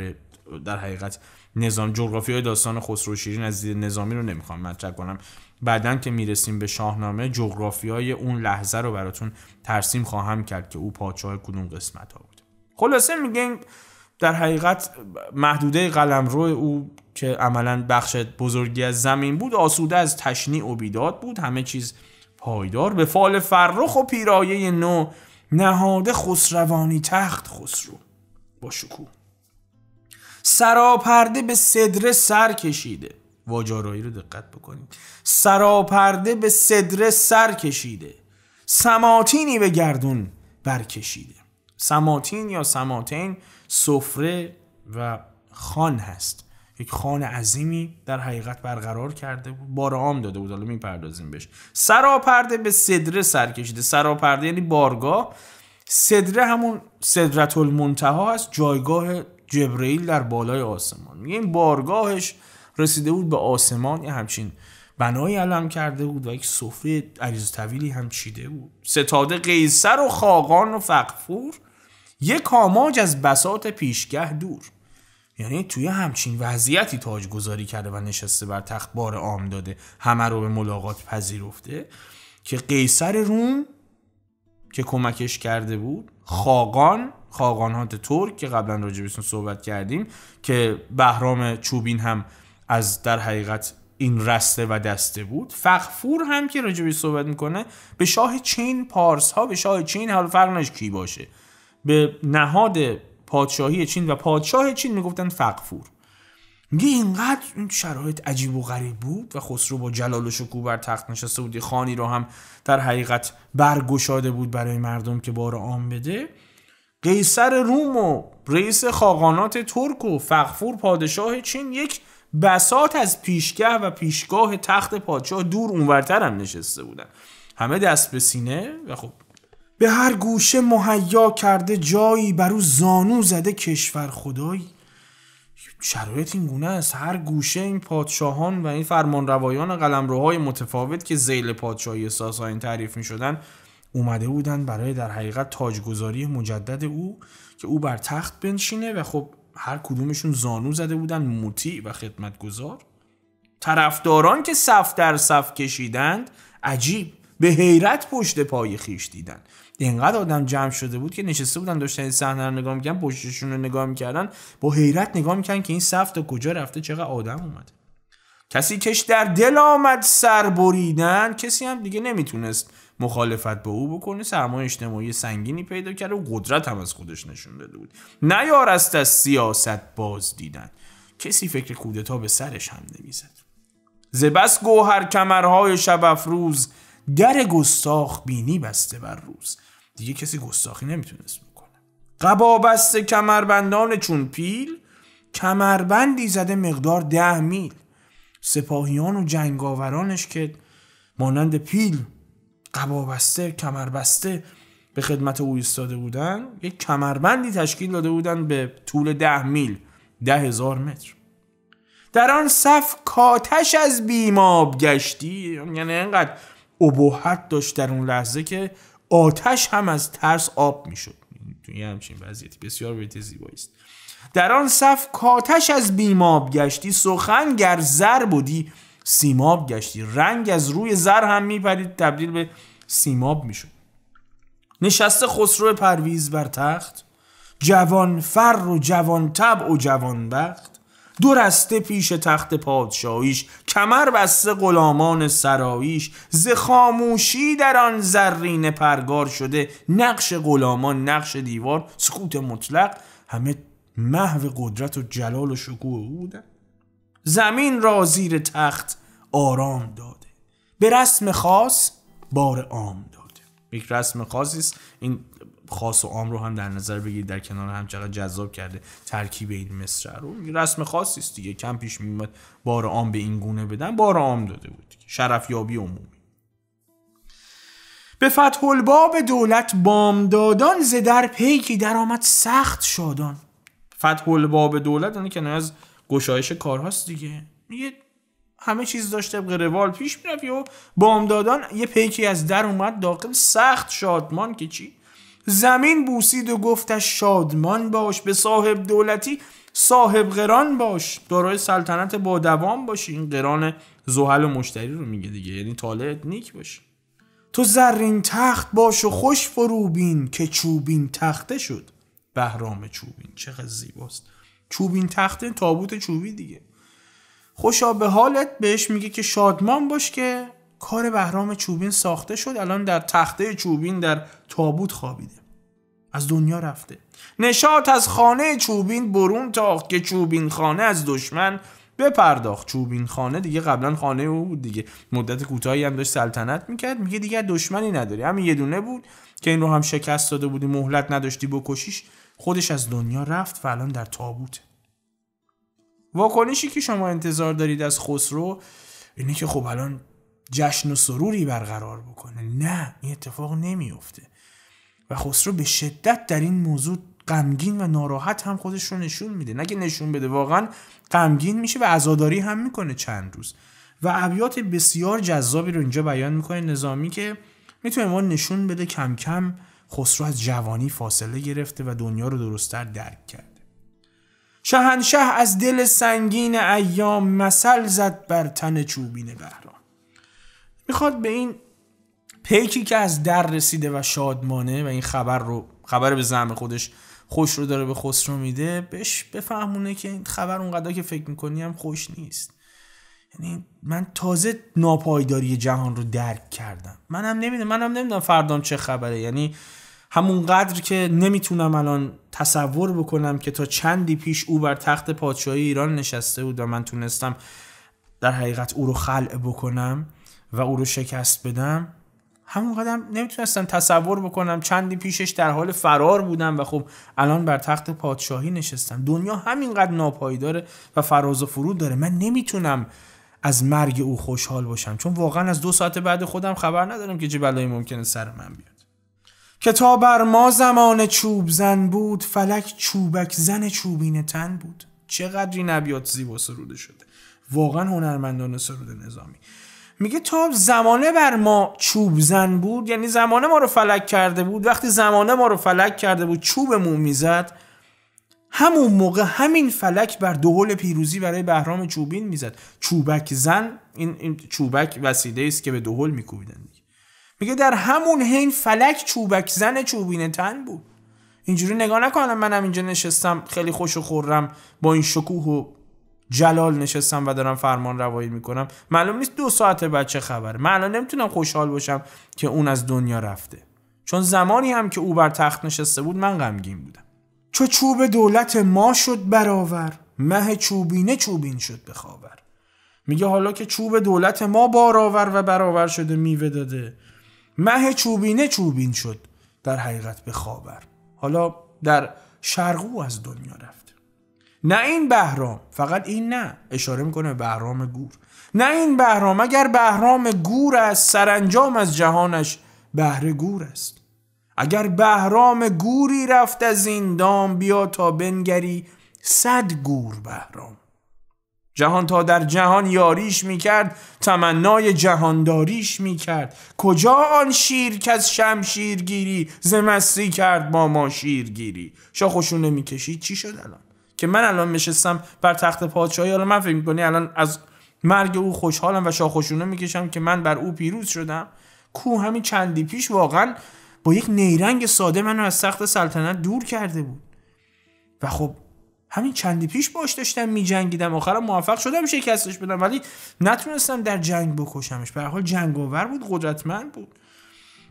در حقیقت نظام جغرافی های داستان خسرو شیرین از دید نظامی رو نمیخوام مطرح کنم بعدا که میرسیم به شاهنامه جغرافی های اون لحظه رو براتون ترسیم خواهم کرد که او پادشاه کدوم قسمت ها بود خلاصه میگن در حقیقت محدوده قلمرو او که عملا بخش بزرگی از زمین بود آسوده از تشنیع و بیداد بود همه چیز پایدار به فال فرخ و پیرایه نو نهاده خسروانی تخت خسرو با شکوه سراپرده به صدره سر کشیده واجارایی رو دقت بکنید سراپرده به صدره سر کشیده سماتینی به گردون برکشیده سماتین یا سماتین سفره و خان هست یک خان عظیمی در حقیقت برقرار کرده بار عام داده بود الان میپردازیم بهش سراپرده به صدره سر کشیده سراپرده یعنی بارگاه صدره همون صدرت المنتها هست جایگاه جبرئیل در بالای آسمان میگه یعنی این بارگاهش رسیده بود به آسمان یه همچین بنایی علم کرده بود و یک سفره عریض طویلی هم چیده بود ستاده قیصر و خاقان و فقفور یک کاماج از بسات پیشگه دور یعنی توی همچین وضعیتی تاج گذاری کرده و نشسته بر تخت بار عام داده همه رو به ملاقات پذیرفته که قیصر روم که کمکش کرده بود خاقان خاقانات ترک که قبلا بهشون صحبت کردیم که بهرام چوبین هم از در حقیقت این رسته و دسته بود فقفور هم که راجبی صحبت میکنه به شاه چین پارس ها به شاه چین حالا فرق کی باشه به نهاد پادشاهی چین و پادشاه چین میگفتن فقفور میگه اینقدر این شرایط عجیب و غریب بود و خسرو با جلال و شکوبر تخت نشسته بود خانی رو هم در حقیقت برگشاده بود برای مردم که بار آن بده قیصر روم و رئیس خاقانات ترک و فقفور پادشاه چین یک بسات از پیشگاه و پیشگاه تخت پادشاه دور اونورتر هم نشسته بودن همه دست به سینه و خب به هر گوشه مهیا کرده جایی برو زانو زده کشور خدایی شرایط این گونه است هر گوشه این پادشاهان و این فرمانروایان قلمروهای متفاوت که زیل پادشاهی ساساین تعریف می شدن اومده بودن برای در حقیقت تاجگذاری مجدد او که او بر تخت بنشینه و خب هر کدومشون زانو زده بودن موتی و خدمتگذار طرفداران که صف در صف کشیدند عجیب به حیرت پشت پای خیش دیدن اینقدر آدم جمع شده بود که نشسته بودن داشتن این صحنه رو نگاه میکردن پشتشون رو نگاه میکردن با حیرت نگاه میکردن که این صف تا کجا رفته چقدر آدم اومده کسی کش در دل آمد سر بریدن کسی هم دیگه نمیتونست مخالفت با او بکنه سرمایه اجتماعی سنگینی پیدا کرده و قدرت هم از خودش نشون داده بود نیارست از سیاست باز دیدن کسی فکر کودتا به سرش هم نمیزد زبس گوهر کمرهای شب افروز در گستاخ بینی بسته بر روز دیگه کسی گستاخی نمیتونست بکنه قبا بسته کمربندان چون پیل کمربندی زده مقدار ده میل سپاهیان و جنگاورانش که مانند پیل قبابسته کمربسته به خدمت او ایستاده بودن یک کمربندی تشکیل داده بودن به طول ده میل ده هزار متر در آن صف کاتش از بیماب گشتی یعنی انقدر ابهت داشت در اون لحظه که آتش هم از ترس آب میشد توی همچین وضعیتی بسیار بیت است در آن صف کاتش از بیماب گشتی سخن گر زر بودی سیماب گشتی رنگ از روی زر هم میپرید تبدیل به سیماب میشد نشسته خسرو پرویز بر تخت جوان فر و جوان تب و جوان بخت دو رسته پیش تخت پادشاهیش کمر بسته غلامان سراییش ز خاموشی در آن زرین پرگار شده نقش غلامان نقش دیوار سکوت مطلق همه محو قدرت و جلال و شکوه او بودن زمین را زیر تخت آرام داده به رسم خاص بار عام داده یک رسم خاصی است این خاص و عام رو هم در نظر بگیرید در کنار هم چقدر جذاب کرده ترکیب این مصرع رو رسم خاصی است دیگه کم پیش اومد بار عام به این گونه بدن بار عام داده بود شرفیابی عمومی به فتح الباب دولت بامدادان ز در پیکی درآمد سخت شادان فتح الباب دولت یعنی که از گشایش کارهاست دیگه میگه همه چیز داشته طبق روال پیش میرفت و بامدادان یه پیکی از در اومد داخل سخت شادمان که چی زمین بوسید و گفتش شادمان باش به صاحب دولتی صاحب قران باش دارای سلطنت با دوام باشی این قران زحل و مشتری رو میگه دیگه یعنی طالعت نیک باش تو زرین تخت باش و خوش فروبین که چوبین تخته شد بهرام چوبین چقدر زیباست چوبین تخته تابوت چوبی دیگه خوشا به حالت بهش میگه که شادمان باش که کار بهرام چوبین ساخته شد الان در تخته چوبین در تابوت خوابیده از دنیا رفته نشات از خانه چوبین برون تاخت که چوبین خانه از دشمن بپرداخت چوبین خانه دیگه قبلا خانه او بود دیگه مدت کوتاهی هم داشت سلطنت میکرد میگه دیگه دشمنی نداری همین یه دونه بود که این رو هم شکست داده بودی مهلت نداشتی بکشیش خودش از دنیا رفت و الان در تابوته واکنشی که شما انتظار دارید از خسرو اینه که خب الان جشن و سروری برقرار بکنه نه این اتفاق نمیفته و خسرو به شدت در این موضوع غمگین و ناراحت هم خودش رو نشون میده نگه نشون بده واقعا غمگین میشه و عزاداری هم میکنه چند روز و ابیات بسیار جذابی رو اینجا بیان میکنه نظامی که میتونه ما نشون بده کم کم خسرو از جوانی فاصله گرفته و دنیا رو درستتر درک کرده شهنشه از دل سنگین ایام مثل زد بر تن چوبین بهرام میخواد به این پیکی که از در رسیده و شادمانه و این خبر رو خبر به زم خودش خوش رو داره به خسرو میده بهش بفهمونه که این خبر اونقدر که فکر میکنی هم خوش نیست یعنی من تازه ناپایداری جهان رو درک کردم منم نمیدونم منم نمیدونم فردام چه خبره یعنی همونقدر که نمیتونم الان تصور بکنم که تا چندی پیش او بر تخت پادشاهی ایران نشسته بود و من تونستم در حقیقت او رو خلع بکنم و او رو شکست بدم همون نمیتونستم تصور بکنم چندی پیشش در حال فرار بودم و خب الان بر تخت پادشاهی نشستم دنیا همینقدر ناپایداره و فراز و فرود داره من نمیتونم از مرگ او خوشحال باشم چون واقعا از دو ساعت بعد خودم خبر ندارم که چه بلایی ممکنه سر من بیاد که تا بر ما زمان چوب زن بود فلک چوبک زن چوبین تن بود چقدری نبیات زیبا سروده شده واقعا هنرمندان سرود نظامی میگه تا زمانه بر ما چوب زن بود یعنی زمانه ما رو فلک کرده بود وقتی زمانه ما رو فلک کرده بود چوبمون میزد همون موقع همین فلک بر دهل پیروزی برای بهرام چوبین میزد چوبک زن این, این چوبک وسیله است که به دهل میکوبیدند میگه در همون حین فلک چوبک زن چوبینه تن بود اینجوری نگاه نکنم منم اینجا نشستم خیلی خوش و خورم با این شکوه و جلال نشستم و دارم فرمان روایی میکنم معلوم نیست دو ساعت چه خبره من الان نمیتونم خوشحال باشم که اون از دنیا رفته چون زمانی هم که او بر تخت نشسته بود من غمگین بودم چو چوب دولت ما شد برآور مه چوبینه چوبین شد بخاور میگه حالا که چوب دولت ما بارآور و برآور شده میوه داده مه چوبینه چوبین شد در حقیقت به خاور حالا در شرقو از دنیا رفت نه این بهرام فقط این نه اشاره میکنه بهرام گور نه این بهرام اگر بهرام گور است سرانجام از جهانش بهره گور است اگر بهرام گوری رفت از این دام بیا تا بنگری صد گور بهرام جهان تا در جهان یاریش میکرد تمنای جهانداریش میکرد کجا آن شیر که از شمشیرگیری زمستی کرد با ما شیرگیری شاخشونه میکشید چی شد الان که من الان میشستم بر تخت پادشاهی حالا من فکر میکنی الان از مرگ او خوشحالم و شاخشونه میکشم که من بر او پیروز شدم کو همین چندی پیش واقعا با یک نیرنگ ساده منو از سخت سلطنت دور کرده بود و خب همین چندی پیش باش داشتم جنگیدم آخرم موفق شدم شکستش بدم ولی نتونستم در جنگ بکشمش به حال جنگاور بود قدرتمند بود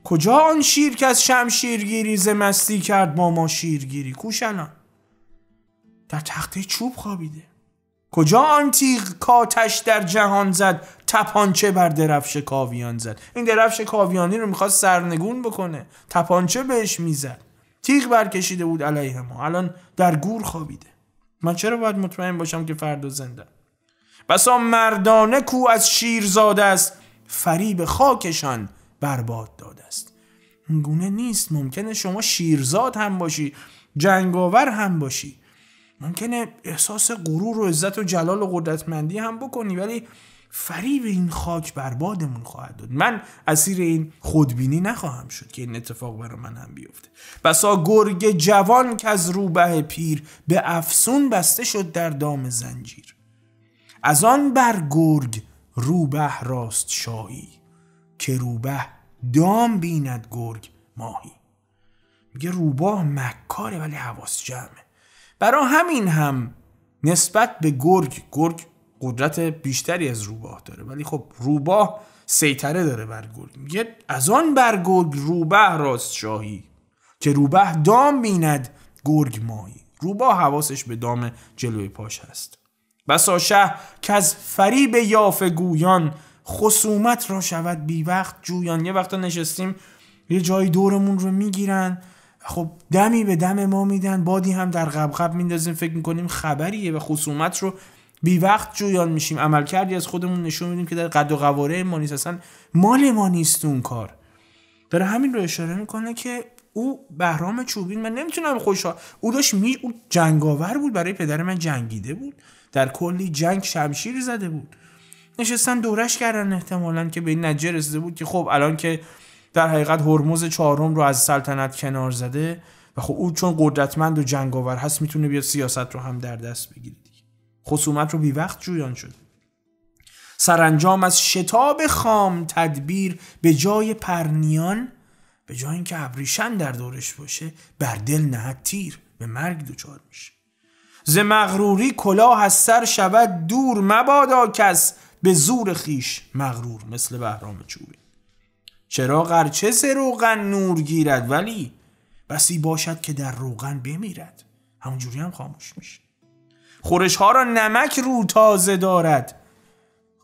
کجا آن شیر که از شمشیرگیری زمستی کرد با ما شیرگیری کوشنا در تخته چوب خوابیده کجا آن تیغ کاتش در جهان زد تپانچه بر درفش کاویان زد این درفش کاویانی رو میخواست سرنگون بکنه تپانچه بهش میزد تیغ برکشیده بود علیه ما الان در گور خوابیده من چرا باید مطمئن باشم که فردا زنده بسا مردانه کو از شیرزاد است فریب خاکشان برباد داده است اینگونه نیست ممکنه شما شیرزاد هم باشی جنگاور هم باشی ممکنه احساس غرور و عزت و جلال و قدرتمندی هم بکنی ولی فریب این خاک بر خواهد داد من اسیر این خودبینی نخواهم شد که این اتفاق برای من هم بیفته بسا گرگ جوان که از روبه پیر به افسون بسته شد در دام زنجیر از آن بر گرگ روبه راست شاهی که روبه دام بیند گرگ ماهی میگه روباه مکاره ولی حواس جمعه برا همین هم نسبت به گرگ گرگ قدرت بیشتری از روباه داره ولی خب روباه سیتره داره بر گرگ میگه از آن بر گرگ روبه راست شاهی که روبه دام بیند گرگ ماهی. روباه حواسش به دام جلوی پاش هست بسا شه که از فریب یاف گویان خصومت را شود بی وقت جویان یه وقتا نشستیم یه جایی دورمون رو میگیرن خب دمی به دم ما میدن بادی هم در غبغب میندازیم فکر میکنیم خبریه و خصومت رو بی وقت جویان میشیم عمل کردی از خودمون نشون میدیم که در قد و قواره ما نیست اصلا مال ما نیست اون کار داره همین رو اشاره میکنه که او بهرام چوبین من نمیتونم خوشحال او داشت می او جنگاور بود برای پدر من جنگیده بود در کلی جنگ شمشیر زده بود نشستن دورش کردن احتمالا که به این نجه رسیده بود که خب الان که در حقیقت هرمز چهارم رو از سلطنت کنار زده و خب او چون قدرتمند و جنگاور هست میتونه بیا سیاست رو هم در دست بگیره خصومت رو بی وقت جویان شد سرانجام از شتاب خام تدبیر به جای پرنیان به جای اینکه ابریشم در دورش باشه بر دل نهد تیر به مرگ دچار میشه ز مغروری کلاه از سر شود دور مبادا کس به زور خیش مغرور مثل بهرام چوبی چرا قرچه ز روغن نور گیرد ولی بسی باشد که در روغن بمیرد همونجوری هم خاموش میشه خورش ها را نمک رو تازه دارد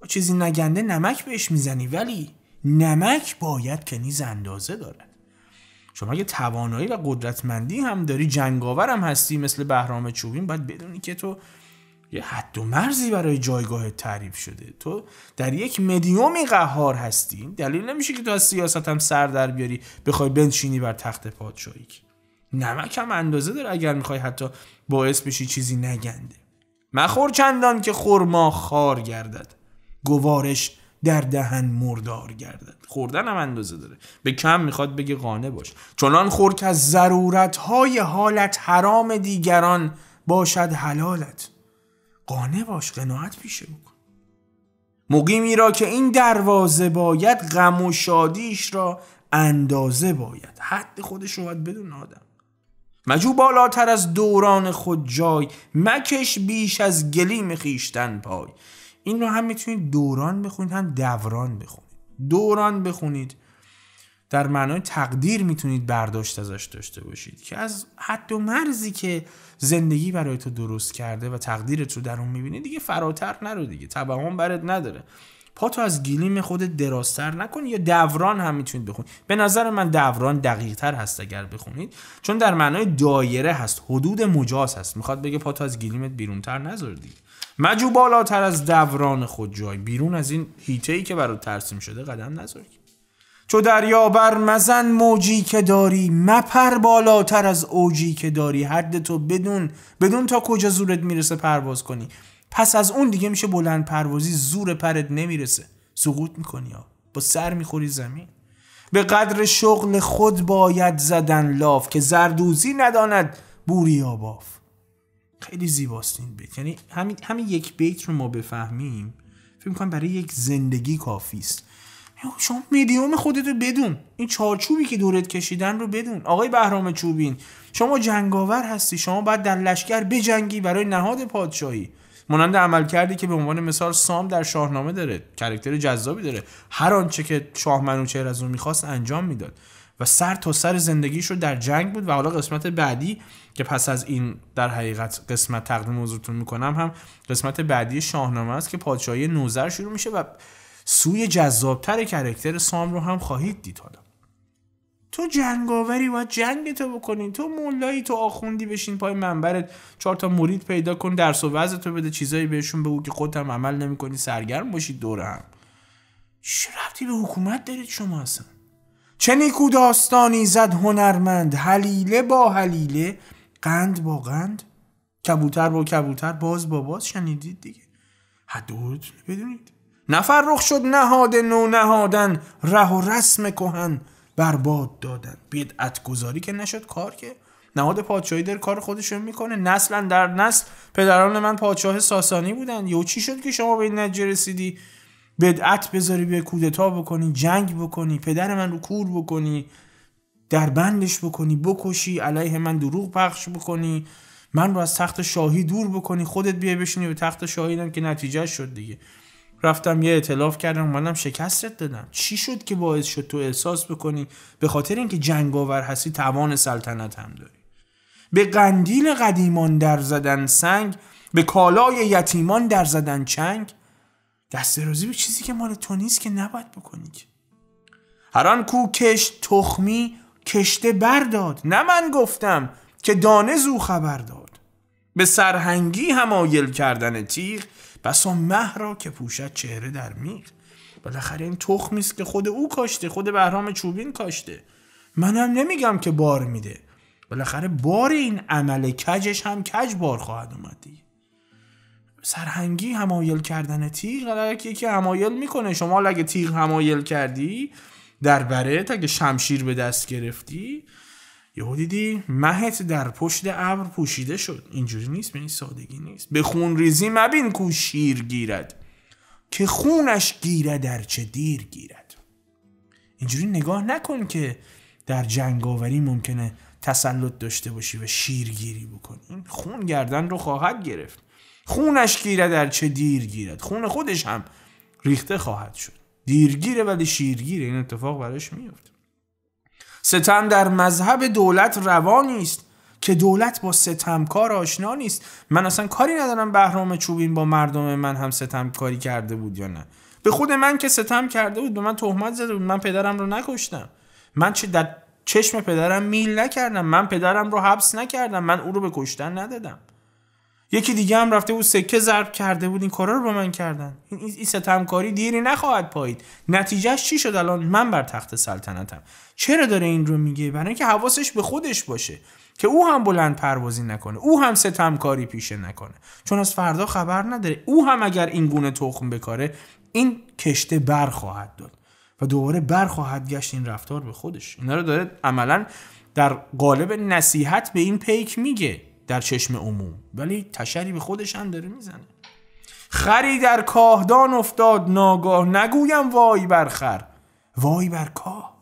خب، چیزی نگنده نمک بهش میزنی ولی نمک باید که نیز اندازه دارد شما اگه توانایی و قدرتمندی هم داری جنگاور هم هستی مثل بهرام چوبین باید بدونی که تو یه حد و مرزی برای جایگاه تعریف شده تو در یک مدیومی قهار هستی دلیل نمیشه که تو از سیاست هم سر در بیاری بخوای بنشینی بر تخت پادشاهی نمک هم اندازه داره اگر میخوای حتی باعث بشی چیزی نگنده مخور چندان که خورما خار گردد گوارش در دهن مردار گردد خوردن هم اندازه داره به کم میخواد بگه قانه باش چنان خور که از ضرورت های حالت حرام دیگران باشد حلالت قانه باش قناعت پیشه بکن مقیمی را که این دروازه باید غم و شادیش را اندازه باید حد خودش رو باید بدون آدم مجو بالاتر از دوران خود جای مکش بیش از گلیم خیشتن پای این رو هم میتونید دوران بخونید هم دوران بخونید دوران بخونید در معنای تقدیر میتونید برداشت ازش داشته باشید که از حد و مرزی که زندگی برای تو درست کرده و تقدیرت رو در اون میبینی دیگه فراتر نرو دیگه تبهان برات نداره پاتو از گلیم خودت درازتر نکنی یا دوران هم میتونید بخونید به نظر من دوران دقیق تر هست اگر بخونید چون در معنای دایره هست حدود مجاز هست میخواد بگه پاتو از گلیمت بیرونتر تر دیگه مجو بالاتر از دوران خود جای بیرون از این هیته ای که برات ترسیم شده قدم نذار چو دریا بر مزن موجی که داری مپر بالاتر از اوجی که داری حد تو بدون بدون تا کجا زورت میرسه پرواز کنی پس از اون دیگه میشه بلند پروازی زور پرت نمیرسه سقوط میکنی ها با سر میخوری زمین به قدر شغل خود باید زدن لاف که زردوزی نداند بوری آباف خیلی زیباست این بیت یعنی همین همین یک بیت رو ما بفهمیم فکر میکنم برای یک زندگی کافی است شما میدیوم خودت رو بدون این چارچوبی که دورت کشیدن رو بدون آقای بهرام چوبین شما جنگاور هستی شما باید در لشکر بجنگی برای نهاد پادشاهی مانند عمل کردی که به عنوان مثال سام در شاهنامه داره کرکتر جذابی داره هر آنچه که شاه منوچهر از اون میخواست انجام میداد و سر تا سر زندگیش رو در جنگ بود و حالا قسمت بعدی که پس از این در حقیقت قسمت تقدیم حضورتون میکنم هم قسمت بعدی شاهنامه است که پادشاهی نوزر شروع میشه و سوی جذابتر کرکتر سام رو هم خواهید دید حالا تو جنگاوری باید جنگ تو بکنی تو مولایی تو آخوندی بشین پای منبرت چهار تا مرید پیدا کن درس و وضع تو بده چیزایی بهشون بگو که خودت هم عمل نمیکنی سرگرم باشی دور هم چه رفتی به حکومت دارید شما اصلا چه نیکو داستانی زد هنرمند حلیله با حلیله قند با قند کبوتر با کبوتر باز با باز شنیدید دیگه حد بدونید رخ شد نهاد نو نهادن ره و رسم کهن برباد دادن بدعت گذاری که نشد کار که نهاد پادشاهی در کار خودشون میکنه نسلا در نسل پدران من پادشاه ساسانی بودن یو چی شد که شما به این نتیجه رسیدی بدعت بذاری به کودتا بکنی جنگ بکنی پدر من رو کور بکنی در بندش بکنی بکشی علیه من دروغ پخش بکنی من رو از تخت شاهی دور بکنی خودت بیای بشینی به تخت شاهی که نتیجه شد دیگه رفتم یه اطلاف کردم منم شکستت دادم چی شد که باعث شد تو احساس بکنی به خاطر اینکه جنگاور هستی توان سلطنت هم داری به قندیل قدیمان در زدن سنگ به کالای یتیمان در زدن چنگ دست رازی به چیزی که مال تو نیست که نباید بکنی هران کو کشت تخمی کشته برداد نه من گفتم که دانه زو خبر داد به سرهنگی همایل کردن تیغ بسا مه را که پوشد چهره در میغ بالاخره این تخمی است که خود او کاشته خود بهرام چوبین کاشته منم نمیگم که بار میده بالاخره بار این عمل کجش هم کج بار خواهد اومد دیگه سرهنگی همایل کردن تیغ که یکی همایل میکنه شما اگه تیغ همایل کردی در بره اگه شمشیر به دست گرفتی یهو دیدی مهت در پشت ابر پوشیده شد اینجوری نیست به یعنی این سادگی نیست به خون ریزی مبین کو شیر گیرد که خونش گیره در چه دیر گیرد اینجوری نگاه نکن که در جنگاوری ممکنه تسلط داشته باشی و شیرگیری بکنی خون گردن رو خواهد گرفت خونش گیره در چه دیر گیرد خون خودش هم ریخته خواهد شد دیرگیره ولی شیرگیره این اتفاق براش میفته ستم در مذهب دولت روانی است که دولت با کار آشنا نیست من اصلا کاری ندارم بهرام چوبین با مردم من هم کاری کرده بود یا نه به خود من که ستم کرده بود به من تهمت زده بود من پدرم رو نکشتم من چه در چشم پدرم میل نکردم من پدرم رو حبس نکردم من او رو به کشتن ندادم یکی دیگه هم رفته بود سکه ضرب کرده بود این کارا رو با من کردن این این ستمکاری دیری نخواهد پایید نتیجهش چی شد الان من بر تخت سلطنتم چرا داره این رو میگه برای اینکه حواسش به خودش باشه که او هم بلند پروازی نکنه او هم ستمکاری پیشه نکنه چون از فردا خبر نداره او هم اگر این گونه تخم بکاره این کشته بر خواهد داد و دوباره بر خواهد گشت این رفتار به خودش اینا رو داره عملا در قالب نصیحت به این پیک میگه در چشم عموم ولی تشری به خودش هم داره میزنه خری در کاهدان افتاد ناگاه نگویم وای بر خر وای بر کاه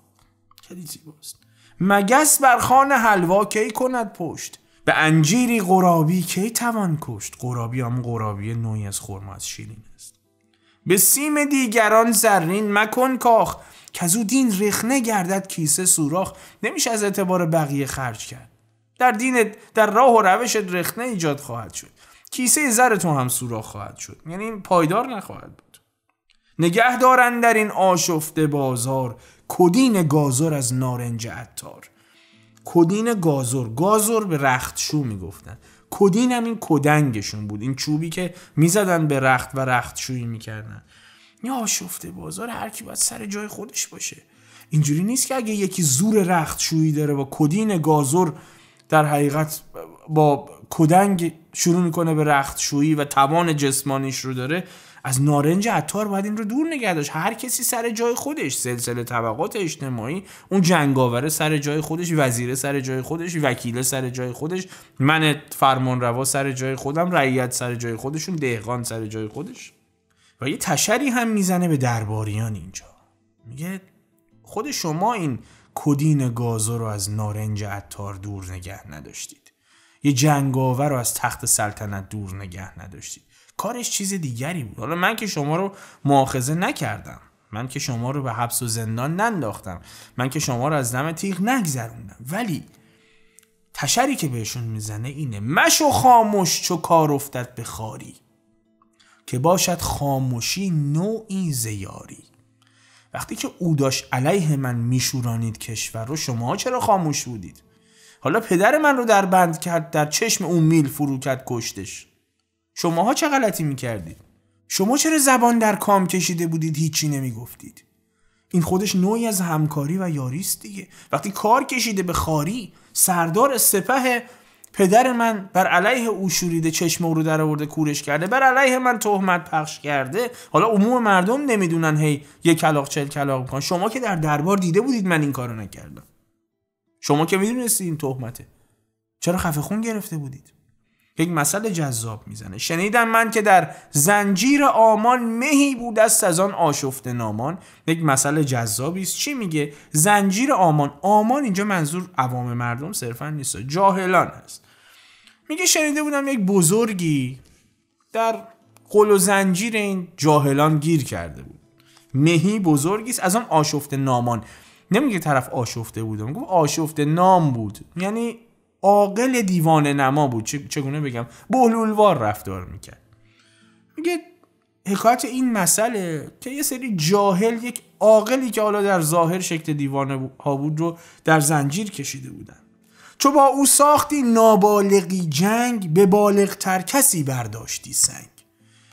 خیلی زیباست مگس بر خان حلوا کی کند پشت به انجیری قرابی کی توان کشت قرابی هم قرابی نوعی از خرم از شیرین است به سیم دیگران زرین مکن کاخ که از او دین رخنه گردد کیسه سوراخ نمیشه از اعتبار بقیه خرج کرد در دین در راه و روش رخنه ایجاد خواهد شد کیسه زرتون هم سوراخ خواهد شد یعنی پایدار نخواهد بود نگه دارن در این آشفته بازار کدین گازر از نارنج عطار کدین گازر گازر به شو میگفتن کدین هم این کدنگشون بود این چوبی که میزدن به رخت و رختشویی میکردن این آشفته بازار هر کی باید سر جای خودش باشه اینجوری نیست که اگه یکی زور رختشویی داره و کدین گازر در حقیقت با کدنگ شروع میکنه به رختشویی و توان جسمانیش رو داره از نارنج عطار باید این رو دور نگه داشت هر کسی سر جای خودش سلسله طبقات اجتماعی اون جنگاوره سر جای خودش وزیره سر جای خودش وکیله سر جای خودش من روا سر جای خودم رعیت سر جای خودشون دهقان سر جای خودش و یه تشری هم میزنه به درباریان اینجا میگه خود شما این کدین گازو رو از نارنج عطار دور نگه نداشتید یه جنگاور رو از تخت سلطنت دور نگه نداشتید کارش چیز دیگری بود حالا من که شما رو معاخزه نکردم من که شما رو به حبس و زندان ننداختم من که شما رو از دم تیغ نگذروندم ولی تشری که بهشون میزنه اینه مشو خاموش چو کار افتد به خاری که باشد خاموشی نوعی زیاری وقتی که او داشت علیه من میشورانید کشور رو شما چرا خاموش بودید حالا پدر من رو در بند کرد در چشم اون میل فرو کرد کشتش شماها چه غلطی میکردید شما چرا زبان در کام کشیده بودید هیچی نمیگفتید این خودش نوعی از همکاری و یاریست دیگه وقتی کار کشیده به خاری سردار سپه پدر من بر علیه او شوریده چشم او رو در آورده کورش کرده بر علیه من تهمت پخش کرده حالا عموم مردم نمیدونن هی یه کلاق چل کلاق میکنن شما که در دربار دیده بودید من این کارو نکردم شما که میدونستید این تهمته چرا خفه خون گرفته بودید یک مسئله جذاب میزنه شنیدم من که در زنجیر آمان مهی بود است از آن آشفت نامان یک مسئله جذابی است چی میگه زنجیر آمان آمان اینجا منظور عوام مردم صرفا نیست جاهلان هست میگه شنیده بودم یک بزرگی در قل و زنجیر این جاهلان گیر کرده بود مهی بزرگی است از آن آشفت نامان نمیگه طرف آشفته بود میگه آشفت نام بود یعنی عاقل دیوانه نما بود چگونه بگم بهلولوار رفتار میکرد میگه حکایت این مسئله که یه سری جاهل یک عاقلی که حالا در ظاهر شکل دیوانه ها بود رو در زنجیر کشیده بودن چو با او ساختی نابالغی جنگ به بالغ تر کسی برداشتی سنگ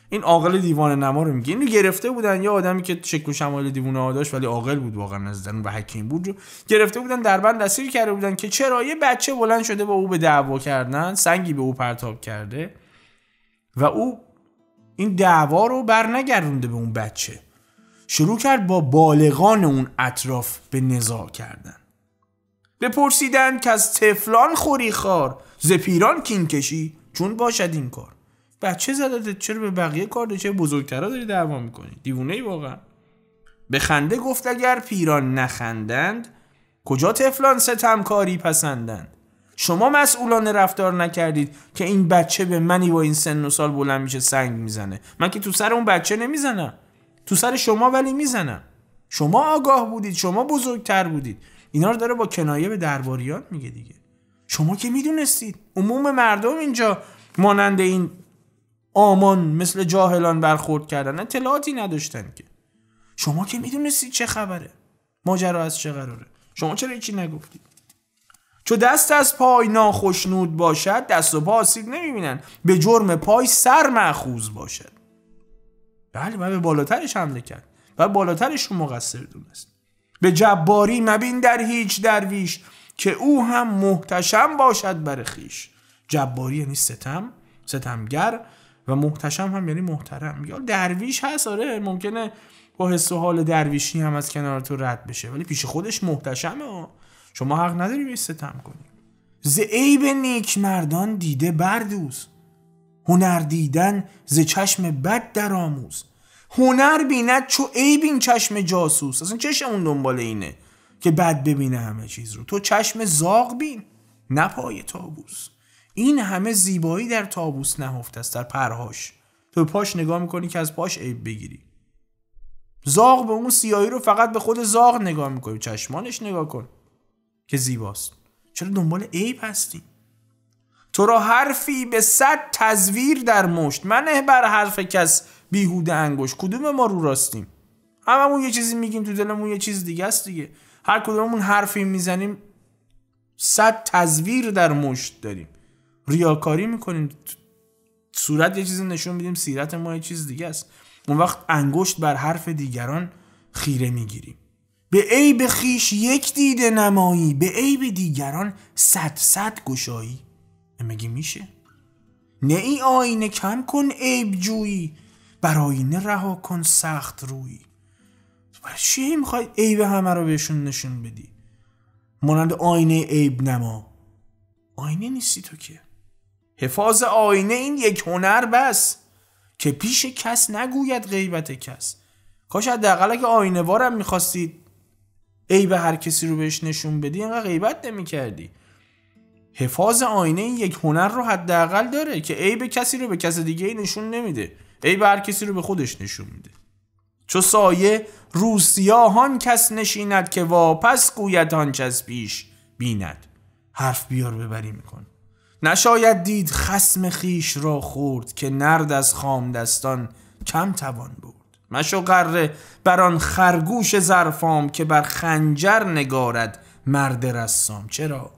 این عاقل دیوان نما رو میگه اینو گرفته بودن یه آدمی که شکل و شمایل دیوانه ها داشت ولی عاقل بود واقعا نزدن و حکیم بود گرفته بودن در بند اسیر کرده بودن که چرا یه بچه بلند شده با او به دعوا کردن سنگی به او پرتاب کرده و او این دعوا رو برنگردونده به اون بچه شروع کرد با بالغان اون اطراف به نزاع کردن بپرسیدند که از تفلان خوری خار ز پیران کین کشی چون باشد این کار بچه زدت چرا به بقیه کار چه بزرگترا داری دعوا میکنی دیوونه ای واقعا به خنده گفت اگر پیران نخندند کجا تفلان کاری پسندند شما مسئولان رفتار نکردید که این بچه به منی با این سن و سال بلند میشه سنگ میزنه من که تو سر اون بچه نمیزنم تو سر شما ولی میزنم شما آگاه بودید شما بزرگتر بودید اینا رو داره با کنایه به درباریان میگه دیگه شما که میدونستید عموم مردم اینجا مانند این آمان مثل جاهلان برخورد کردن اطلاعاتی نداشتن که شما که میدونستید چه خبره ماجرا از چه قراره شما چرا هیچی نگفتید چو دست از پای ناخشنود باشد دست و پا آسیب نمیبینن به جرم پای سر معخوز باشد بله و به بالاترش حمله کرد و بالاترش رو مقصر دونست به جباری مبین در هیچ درویش که او هم محتشم باشد بر خیش جباری یعنی ستم ستمگر و محتشم هم یعنی محترم یا درویش هست آره ممکنه با حس و حال درویشی هم از کنار تو رد بشه ولی پیش خودش محتشمه ها. شما حق نداری بهش ستم کنی ز عیب نیک مردان دیده بردوز هنر دیدن ز چشم بد در آموز هنر بیند چو عیبین چشم جاسوس اصلا چشم اون دنبال اینه که بد ببینه همه چیز رو تو چشم زاغ بین نه پای تابوس این همه زیبایی در تابوس نهفته است در پرهاش تو پاش نگاه میکنی که از پاش عیب بگیری زاغ به اون سیاهی رو فقط به خود زاغ نگاه میکنی چشمانش نگاه کن که زیباست چرا دنبال عیب هستی تو را حرفی به صد تزویر در مشت منه بر حرف کس بیهوده انگوش کدوم ما رو راستیم هممون یه چیزی میگیم تو دلمون یه چیز دیگه است دیگه هر کدوممون حرفی میزنیم صد تزویر در مشت داریم ریاکاری میکنیم صورت یه چیزی نشون میدیم سیرت ما یه چیز دیگه است اون وقت انگشت بر حرف دیگران خیره میگیریم به عیب خیش یک دیده نمایی به عیب دیگران صد صد گشایی مگه میشه نه ای آینه کم کن عیب جویی آینه رها کن سخت روی برای چی میخوای عیب همه رو بهشون نشون بدی مانند آینه عیب نما آینه نیستی تو که حفاظ آینه این یک هنر بس که پیش کس نگوید غیبت کس کاش حداقل اگه آینه وارم میخواستید عیب هر کسی رو بهش نشون بدی اینقدر غیبت نمیکردی حفاظ آینه این یک هنر رو حداقل داره که عیب کسی رو به کس دیگه ای نشون نمیده ای بر کسی رو به خودش نشون میده چو سایه روسیاهان کس نشیند که واپس گوید آنچ از پیش بیند حرف بیار ببری میکن نشاید دید خسم خیش را خورد که نرد از خام دستان کم توان برد مشو قره بر آن خرگوش زرفام که بر خنجر نگارد مرد رسام چرا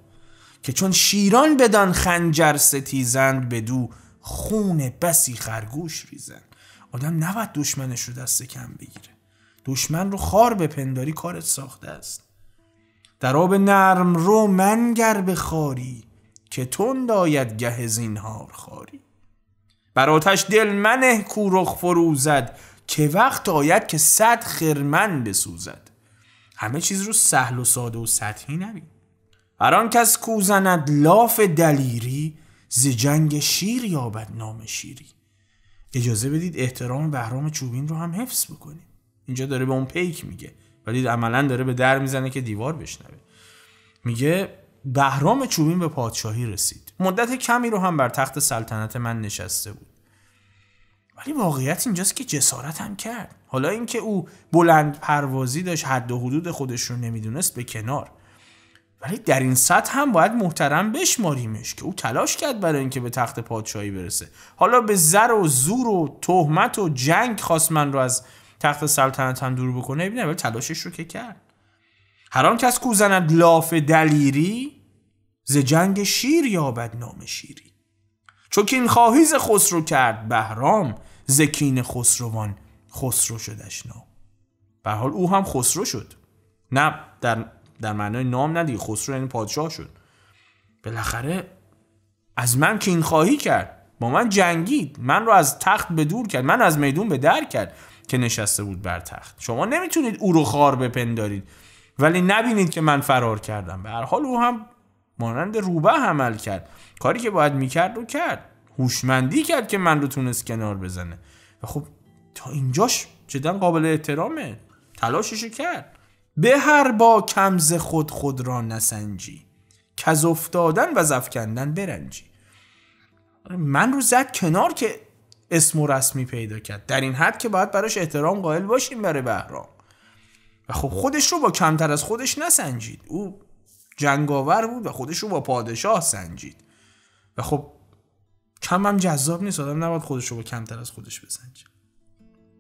که چون شیران بدان خنجر ستیزند بدو خون بسی خرگوش ریزن آدم نباید دشمنش رو دست کم بگیره دشمن رو خار به پنداری کارت ساخته است در آب نرم رو منگر به خاری که تند آید گه زینهار خاری بر آتش دل منه کورخ فروزد که وقت آید که صد خرمن بسوزد همه چیز رو سهل و ساده و سطحی نبین هر کس کو لاف دلیری ز جنگ شیر یابد نام شیری اجازه بدید احترام بهرام چوبین رو هم حفظ بکنیم اینجا داره به اون پیک میگه ولی عملا داره به در میزنه که دیوار بشنوه میگه بهرام چوبین به پادشاهی رسید مدت کمی رو هم بر تخت سلطنت من نشسته بود ولی واقعیت اینجاست که جسارت هم کرد حالا اینکه او بلند پروازی داشت حد و حدود خودش رو نمیدونست به کنار ولی در این سطح هم باید محترم بشماریمش که او تلاش کرد برای اینکه به تخت پادشاهی برسه حالا به زر و زور و تهمت و جنگ خواست من رو از تخت سلطنت هم دور بکنه ببینه ولی تلاشش رو که کرد هر آن کس کوزند لاف دلیری ز جنگ شیر یابد نام شیری چون کین خواهی ز خسرو کرد بهرام ز کین خسروان خسرو شدش نام به حال او هم خسرو شد نه در در معنای نام ندی خسرو یعنی پادشاه شد بالاخره از من که این خواهی کرد با من جنگید من رو از تخت به دور کرد من از میدون به در کرد که نشسته بود بر تخت شما نمیتونید او رو خار بپندارید ولی نبینید که من فرار کردم به هر حال او هم مانند روبه عمل کرد کاری که باید میکرد رو کرد هوشمندی کرد که من رو تونست کنار بزنه و خب تا اینجاش جدا قابل احترامه تلاشش کرد به هر با کمز خود خود را نسنجی کز افتادن و زفکندن برنجی من رو زد کنار که اسم و رسمی پیدا کرد در این حد که باید براش احترام قائل باشیم برای بهرام و خب خودش رو با کمتر از خودش نسنجید او جنگاور بود و خودش رو با پادشاه سنجید و خب کم هم جذاب نیست آدم نباید خودش رو با کمتر از خودش بسنجید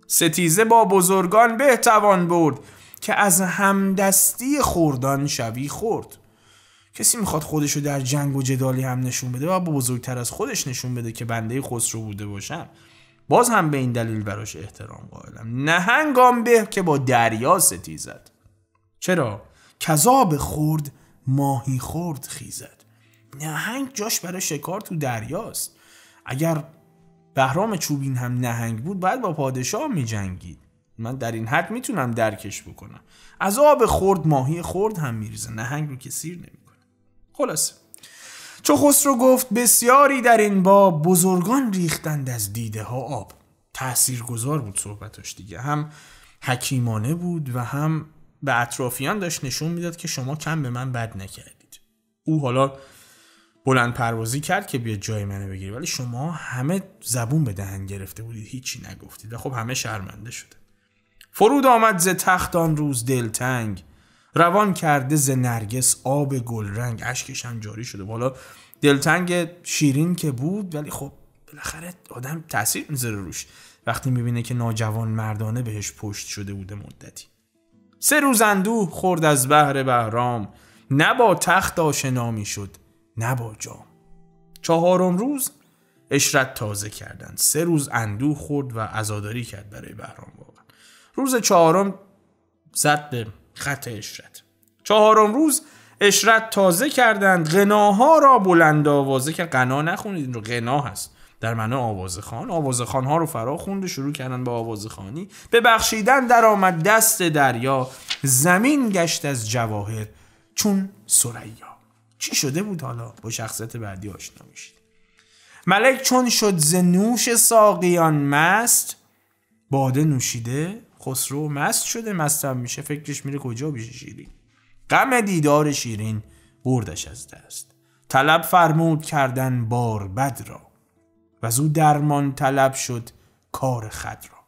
ستیزه با بزرگان بهتوان توان برد که از همدستی خوردان شوی خورد کسی میخواد خودشو در جنگ و جدالی هم نشون بده و با بزرگتر از خودش نشون بده که بنده خسرو بوده باشم باز هم به این دلیل براش احترام قائلم نهنگام به که با دریا ستیزد چرا کذاب خورد ماهی خورد خیزد نهنگ جاش برای شکار تو دریاست اگر بهرام چوبین هم نهنگ بود باید با پادشاه میجنگید من در این حد میتونم درکش بکنم از آب خورد ماهی خورد هم میریزه نهنگ رو که سیر نمیکنه خلاصه چو رو گفت بسیاری در این با بزرگان ریختند از دیده ها آب تأثیر گذار بود صحبتاش دیگه هم حکیمانه بود و هم به اطرافیان داشت نشون میداد که شما کم به من بد نکردید او حالا بلند پروازی کرد که بیاد جای منو بگیری ولی شما همه زبون به دهن گرفته بودید هیچی نگفتید و خب همه شرمنده شده فرود آمد ز تخت آن روز دلتنگ روان کرده ز نرگس آب گلرنگ اشکش هم جاری شده بالا دلتنگ شیرین که بود ولی خب بالاخره آدم تاثیر میذاره روش وقتی میبینه که ناجوان مردانه بهش پشت شده بوده مدتی سه روز اندوه خورد از بهر بهرام نه با تخت آشنا میشد نه با جام چهارم روز اشرت تازه کردند سه روز اندوه خورد و عزاداری کرد برای بهرام روز چهارم زد به خط اشرت چهارم روز اشرت تازه کردند غناها را بلند آوازه که غنا نخونید این رو غنا هست در معنی آوازه خان آوازه خان ها رو فرا خونده شروع کردن به آوازه خانی به بخشیدن در آمد دست دریا زمین گشت از جواهر چون سریا چی شده بود حالا با شخصیت بعدی آشنا میشید ملک چون شد ز نوش ساقیان مست باده نوشیده خسرو مست شده مستم میشه فکرش میره کجا بیشه شیرین غم دیدار شیرین بردش از دست طلب فرمود کردن بار بد را و زود درمان طلب شد کار خد را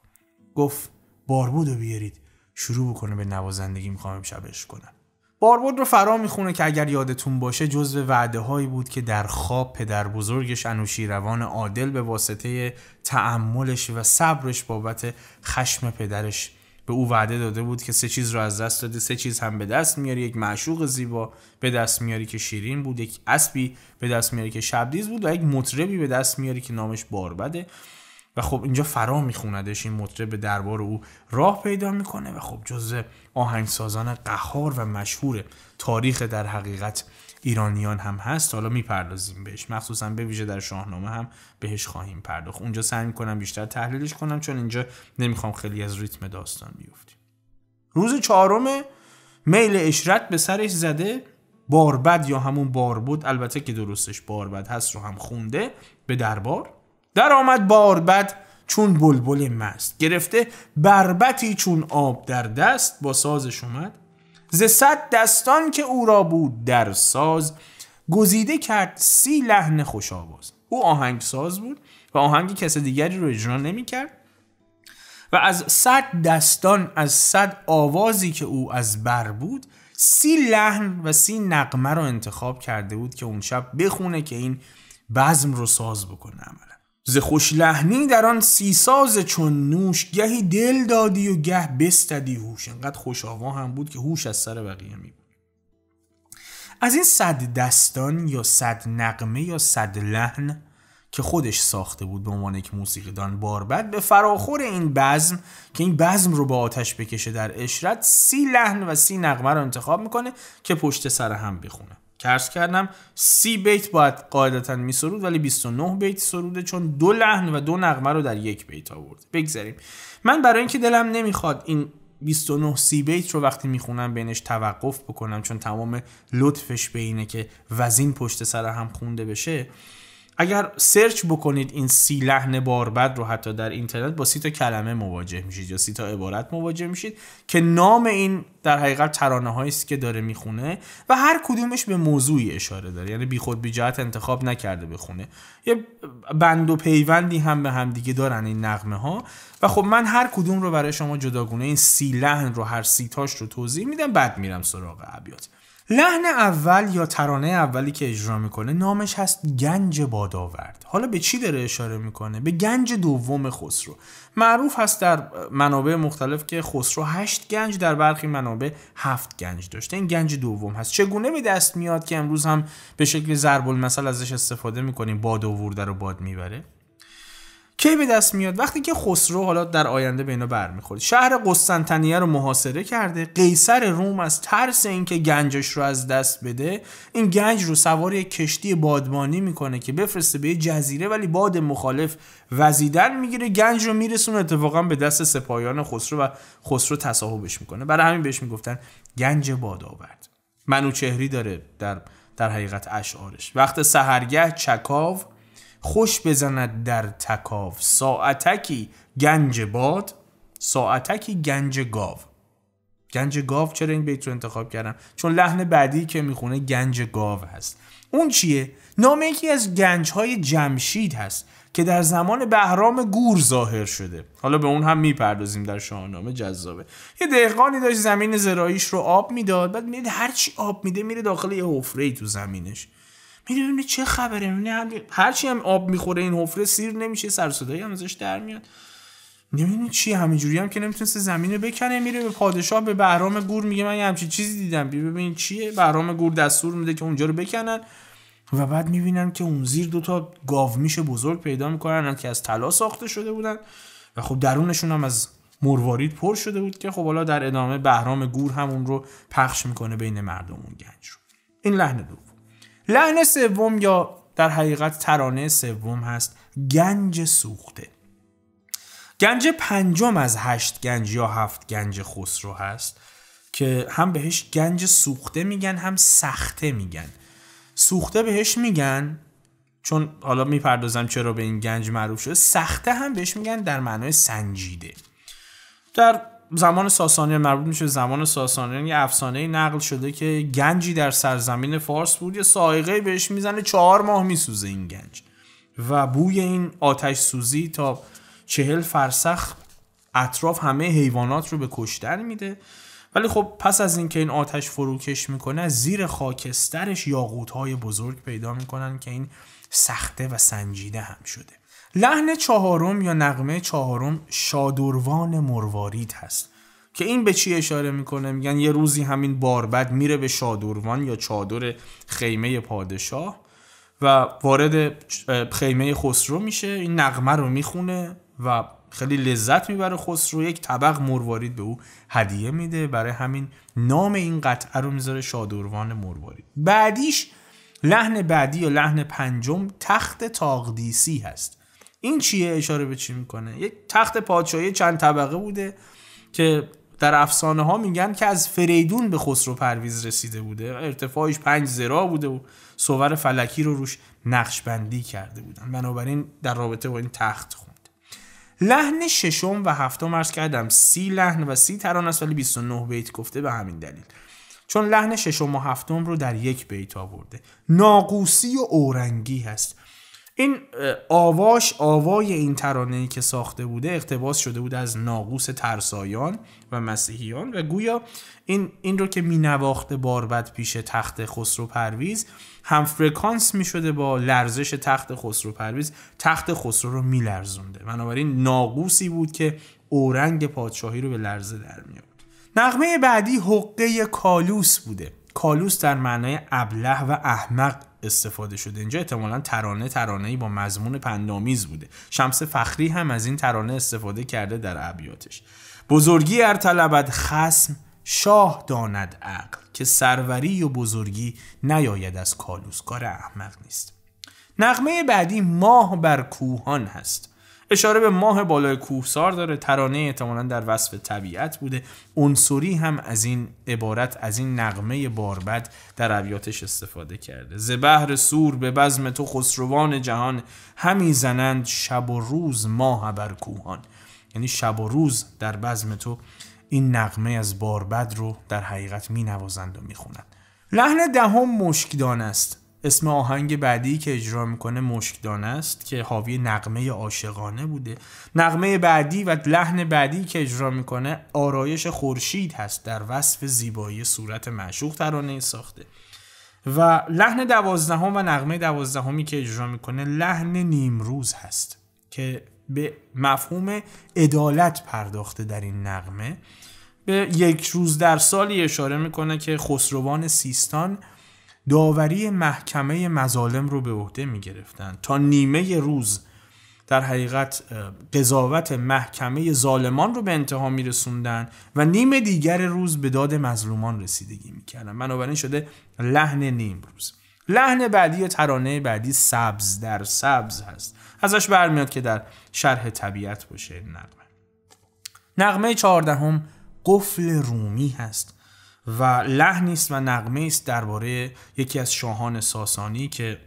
گفت باربود و بیارید شروع بکنه به نوازندگی میخوام شبش کنم باربود رو فرا میخونه که اگر یادتون باشه جزو وعده هایی بود که در خواب پدر بزرگش روان عادل به واسطه تعملش و صبرش بابت خشم پدرش به او وعده داده بود که سه چیز رو از دست داده سه چیز هم به دست میاری یک معشوق زیبا به دست میاری که شیرین بود یک اسبی به دست میاری که شبدیز بود و یک مطربی به دست میاری که نامش باربده و خب اینجا فرا میخوندش این مطرب به دربار او راه پیدا میکنه و خب جز آهنگسازان قهار و مشهور تاریخ در حقیقت ایرانیان هم هست حالا میپردازیم بهش مخصوصا به ویژه در شاهنامه هم بهش خواهیم پرداخت اونجا سعی میکنم بیشتر تحلیلش کنم چون اینجا نمیخوام خیلی از ریتم داستان بیفتیم روز چهارم میل اشرت به سرش زده باربد یا همون باربود البته که درستش باربد هست رو هم خونده به دربار در آمد باربد چون بلبل مست گرفته بربتی چون آب در دست با سازش اومد ز صد دستان که او را بود در ساز گزیده کرد سی لحن خوش آواز او آهنگ ساز بود و آهنگی کس دیگری رو اجرا نمی کرد و از صد دستان از صد آوازی که او از بر بود سی لحن و سی نقمه رو انتخاب کرده بود که اون شب بخونه که این بزم رو ساز بکنه ز خوش لحنی در آن ساز چون نوش گهی دل دادی و گه بستدی هوش انقدر خوش هم بود که هوش از سر بقیه می از این صد دستان یا صد نقمه یا صد لحن که خودش ساخته بود به عنوان یک موسیقیدان باربد به فراخور این بزم که این بزم رو به آتش بکشه در اشرت سی لحن و سی نقمه رو انتخاب میکنه که پشت سر هم بخونه کرس کردم سی بیت باید قاعدتا می سرود ولی 29 بیت سروده چون دو لحن و دو نغمه رو در یک بیت آورد بگذاریم من برای اینکه دلم نمیخواد این 29 سی بیت رو وقتی میخونم بینش توقف بکنم چون تمام لطفش به اینه که وزین پشت سر هم خونده بشه اگر سرچ بکنید این سی لحن باربد رو حتی در اینترنت با سی تا کلمه مواجه میشید یا سی تا عبارت مواجه میشید که نام این در حقیقت ترانه است که داره میخونه و هر کدومش به موضوعی اشاره داره یعنی خود بی جهت انتخاب نکرده بخونه یه بند و پیوندی هم به دیگه دارن این نغمه ها و خب من هر کدوم رو برای شما جداگونه این سی لحن رو هر سی تاش رو توضیح میدم بعد میرم سراغ ابیات لحن اول یا ترانه اولی که اجرا میکنه نامش هست گنج باداورد حالا به چی داره اشاره میکنه به گنج دوم خسرو معروف هست در منابع مختلف که خسرو هشت گنج در برخی منابع هفت گنج داشته این گنج دوم هست چگونه به دست میاد که امروز هم به شکل ضرب المثل ازش استفاده میکنیم باد آورده رو باد میبره کی به دست میاد وقتی که خسرو حالا در آینده به اینا برمیخورد شهر قسطنطنیه رو محاصره کرده قیصر روم از ترس اینکه گنجش رو از دست بده این گنج رو سوار یک کشتی بادبانی میکنه که بفرسته به جزیره ولی باد مخالف وزیدن میگیره گنج رو میرسونه اتفاقا به دست سپاهیان خسرو و خسرو تصاحبش میکنه برای همین بهش میگفتن گنج باد آورد منوچهری داره در در حقیقت اشعارش وقت سهرگه چکاو خوش بزند در تکاف ساعتکی گنج باد ساعتکی گنج گاو گنج گاو چرا این بیت رو انتخاب کردم چون لحن بعدی که میخونه گنج گاو هست اون چیه نام یکی از گنج های جمشید هست که در زمان بهرام گور ظاهر شده حالا به اون هم میپردازیم در شاهنامه جذابه یه دهقانی داشت زمین زراییش رو آب میداد بعد هر هرچی آب میده میره داخل یه حفره تو زمینش میدونه چه خبره میدونی هرچی هم آب میخوره این حفره سیر نمیشه سر صدایی هم ازش در میاد نمیدونی چی همینجوری هم که نمیتونست زمین رو بکنه میره به پادشاه به بهرام گور میگه من یه همچین چیزی دیدم بیا ببین چیه بهرام گور دستور میده که اونجا رو بکنن و بعد میبینن که اون زیر دوتا میشه بزرگ پیدا میکنن که از طلا ساخته شده بودن و خب درونشون هم از مروارید پر شده بود که خب حالا در ادامه بهرام گور هم رو پخش میکنه بین مردم اون گنج رو این لحن لحن سوم یا در حقیقت ترانه سوم هست گنج سوخته گنج پنجم از هشت گنج یا هفت گنج خسرو هست که هم بهش گنج سوخته میگن هم سخته میگن سوخته بهش میگن چون حالا میپردازم چرا به این گنج معروف شده سخته هم بهش میگن در معنای سنجیده در زمان ساسانیان مربوط میشه زمان ساسانیان یه افسانه نقل شده که گنجی در سرزمین فارس بود یه سایقه بهش میزنه چهار ماه میسوزه این گنج و بوی این آتش سوزی تا چهل فرسخ اطراف همه حیوانات رو به کشتن میده ولی خب پس از اینکه این آتش فروکش میکنه زیر خاکسترش یاقوت های بزرگ پیدا میکنن که این سخته و سنجیده هم شده لحن چهارم یا نقمه چهارم شادروان مروارید هست که این به چی اشاره میکنه میگن یه روزی همین بعد میره به شادروان یا چادر خیمه پادشاه و وارد خیمه خسرو میشه این نقمه رو میخونه و خیلی لذت میبره خسرو یک طبق مروارید به او هدیه میده برای همین نام این قطعه رو میذاره شادروان مروارید بعدیش لحن بعدی یا لحن پنجم تخت تاقدیسی هست این چیه اشاره به چی میکنه یک تخت پادشاهی چند طبقه بوده که در افسانه ها میگن که از فریدون به خسرو پرویز رسیده بوده ارتفاعش پنج زرا بوده و صور فلکی رو روش نقش بندی کرده بودن بنابراین در رابطه با این تخت خوند لحن ششم و هفتم عرض کردم سی لحن و سی ترانه سال ولی 29 بیت گفته به همین دلیل چون لحن ششم و هفتم رو در یک بیت آورده ناقوسی و اورنگی هست این آواش آوای این ترانه‌ای که ساخته بوده اقتباس شده بود از ناقوس ترسایان و مسیحیان و گویا این این رو که مینواخته باربد پیش تخت خسرو پرویز هم فرکانس می شده با لرزش تخت خسرو پرویز تخت خسرو رو میلرزونده بنابراین ناقوسی بود که اورنگ پادشاهی رو به لرزه در می آورد نغمه بعدی حقه کالوس بوده کالوس در معنای ابله و احمق استفاده شده اینجا احتمالا ترانه ترانه با مضمون پندامیز بوده شمس فخری هم از این ترانه استفاده کرده در ابیاتش بزرگی ار طلبت خسم شاه داند عقل که سروری و بزرگی نیاید از کالوس کار احمق نیست نقمه بعدی ماه بر کوهان هست اشاره به ماه بالای کوهسار داره ترانه احتمالا در وصف طبیعت بوده عنصری هم از این عبارت از این نقمه باربد در ابیاتش استفاده کرده زبهر سور به بزم تو خسروان جهان همی زنند شب و روز ماه بر کوهان یعنی شب و روز در بزم تو این نقمه از باربد رو در حقیقت می نوازند و می خونند. لحن دهم ده مشکدان است اسم آهنگ بعدی که اجرا میکنه مشکدان است که حاوی نقمه عاشقانه بوده نقمه بعدی و لحن بعدی که اجرا میکنه آرایش خورشید هست در وصف زیبایی صورت معشوق ترانه ساخته و لحن دوازدهم و نقمه دوازدهمی که اجرا میکنه لحن نیمروز هست که به مفهوم عدالت پرداخته در این نقمه به یک روز در سالی اشاره میکنه که خسروان سیستان داوری محکمه مظالم رو به عهده می گرفتن تا نیمه روز در حقیقت قضاوت محکمه ظالمان رو به انتها می رسوندن و نیمه دیگر روز به داد مظلومان رسیدگی می کردن بنابراین شده لحن نیم روز لحن بعدی ترانه بعدی سبز در سبز هست ازش برمیاد که در شرح طبیعت باشه نقمه نقمه چهاردهم قفل رومی هست و لحنی است و نغمه است درباره یکی از شاهان ساسانی که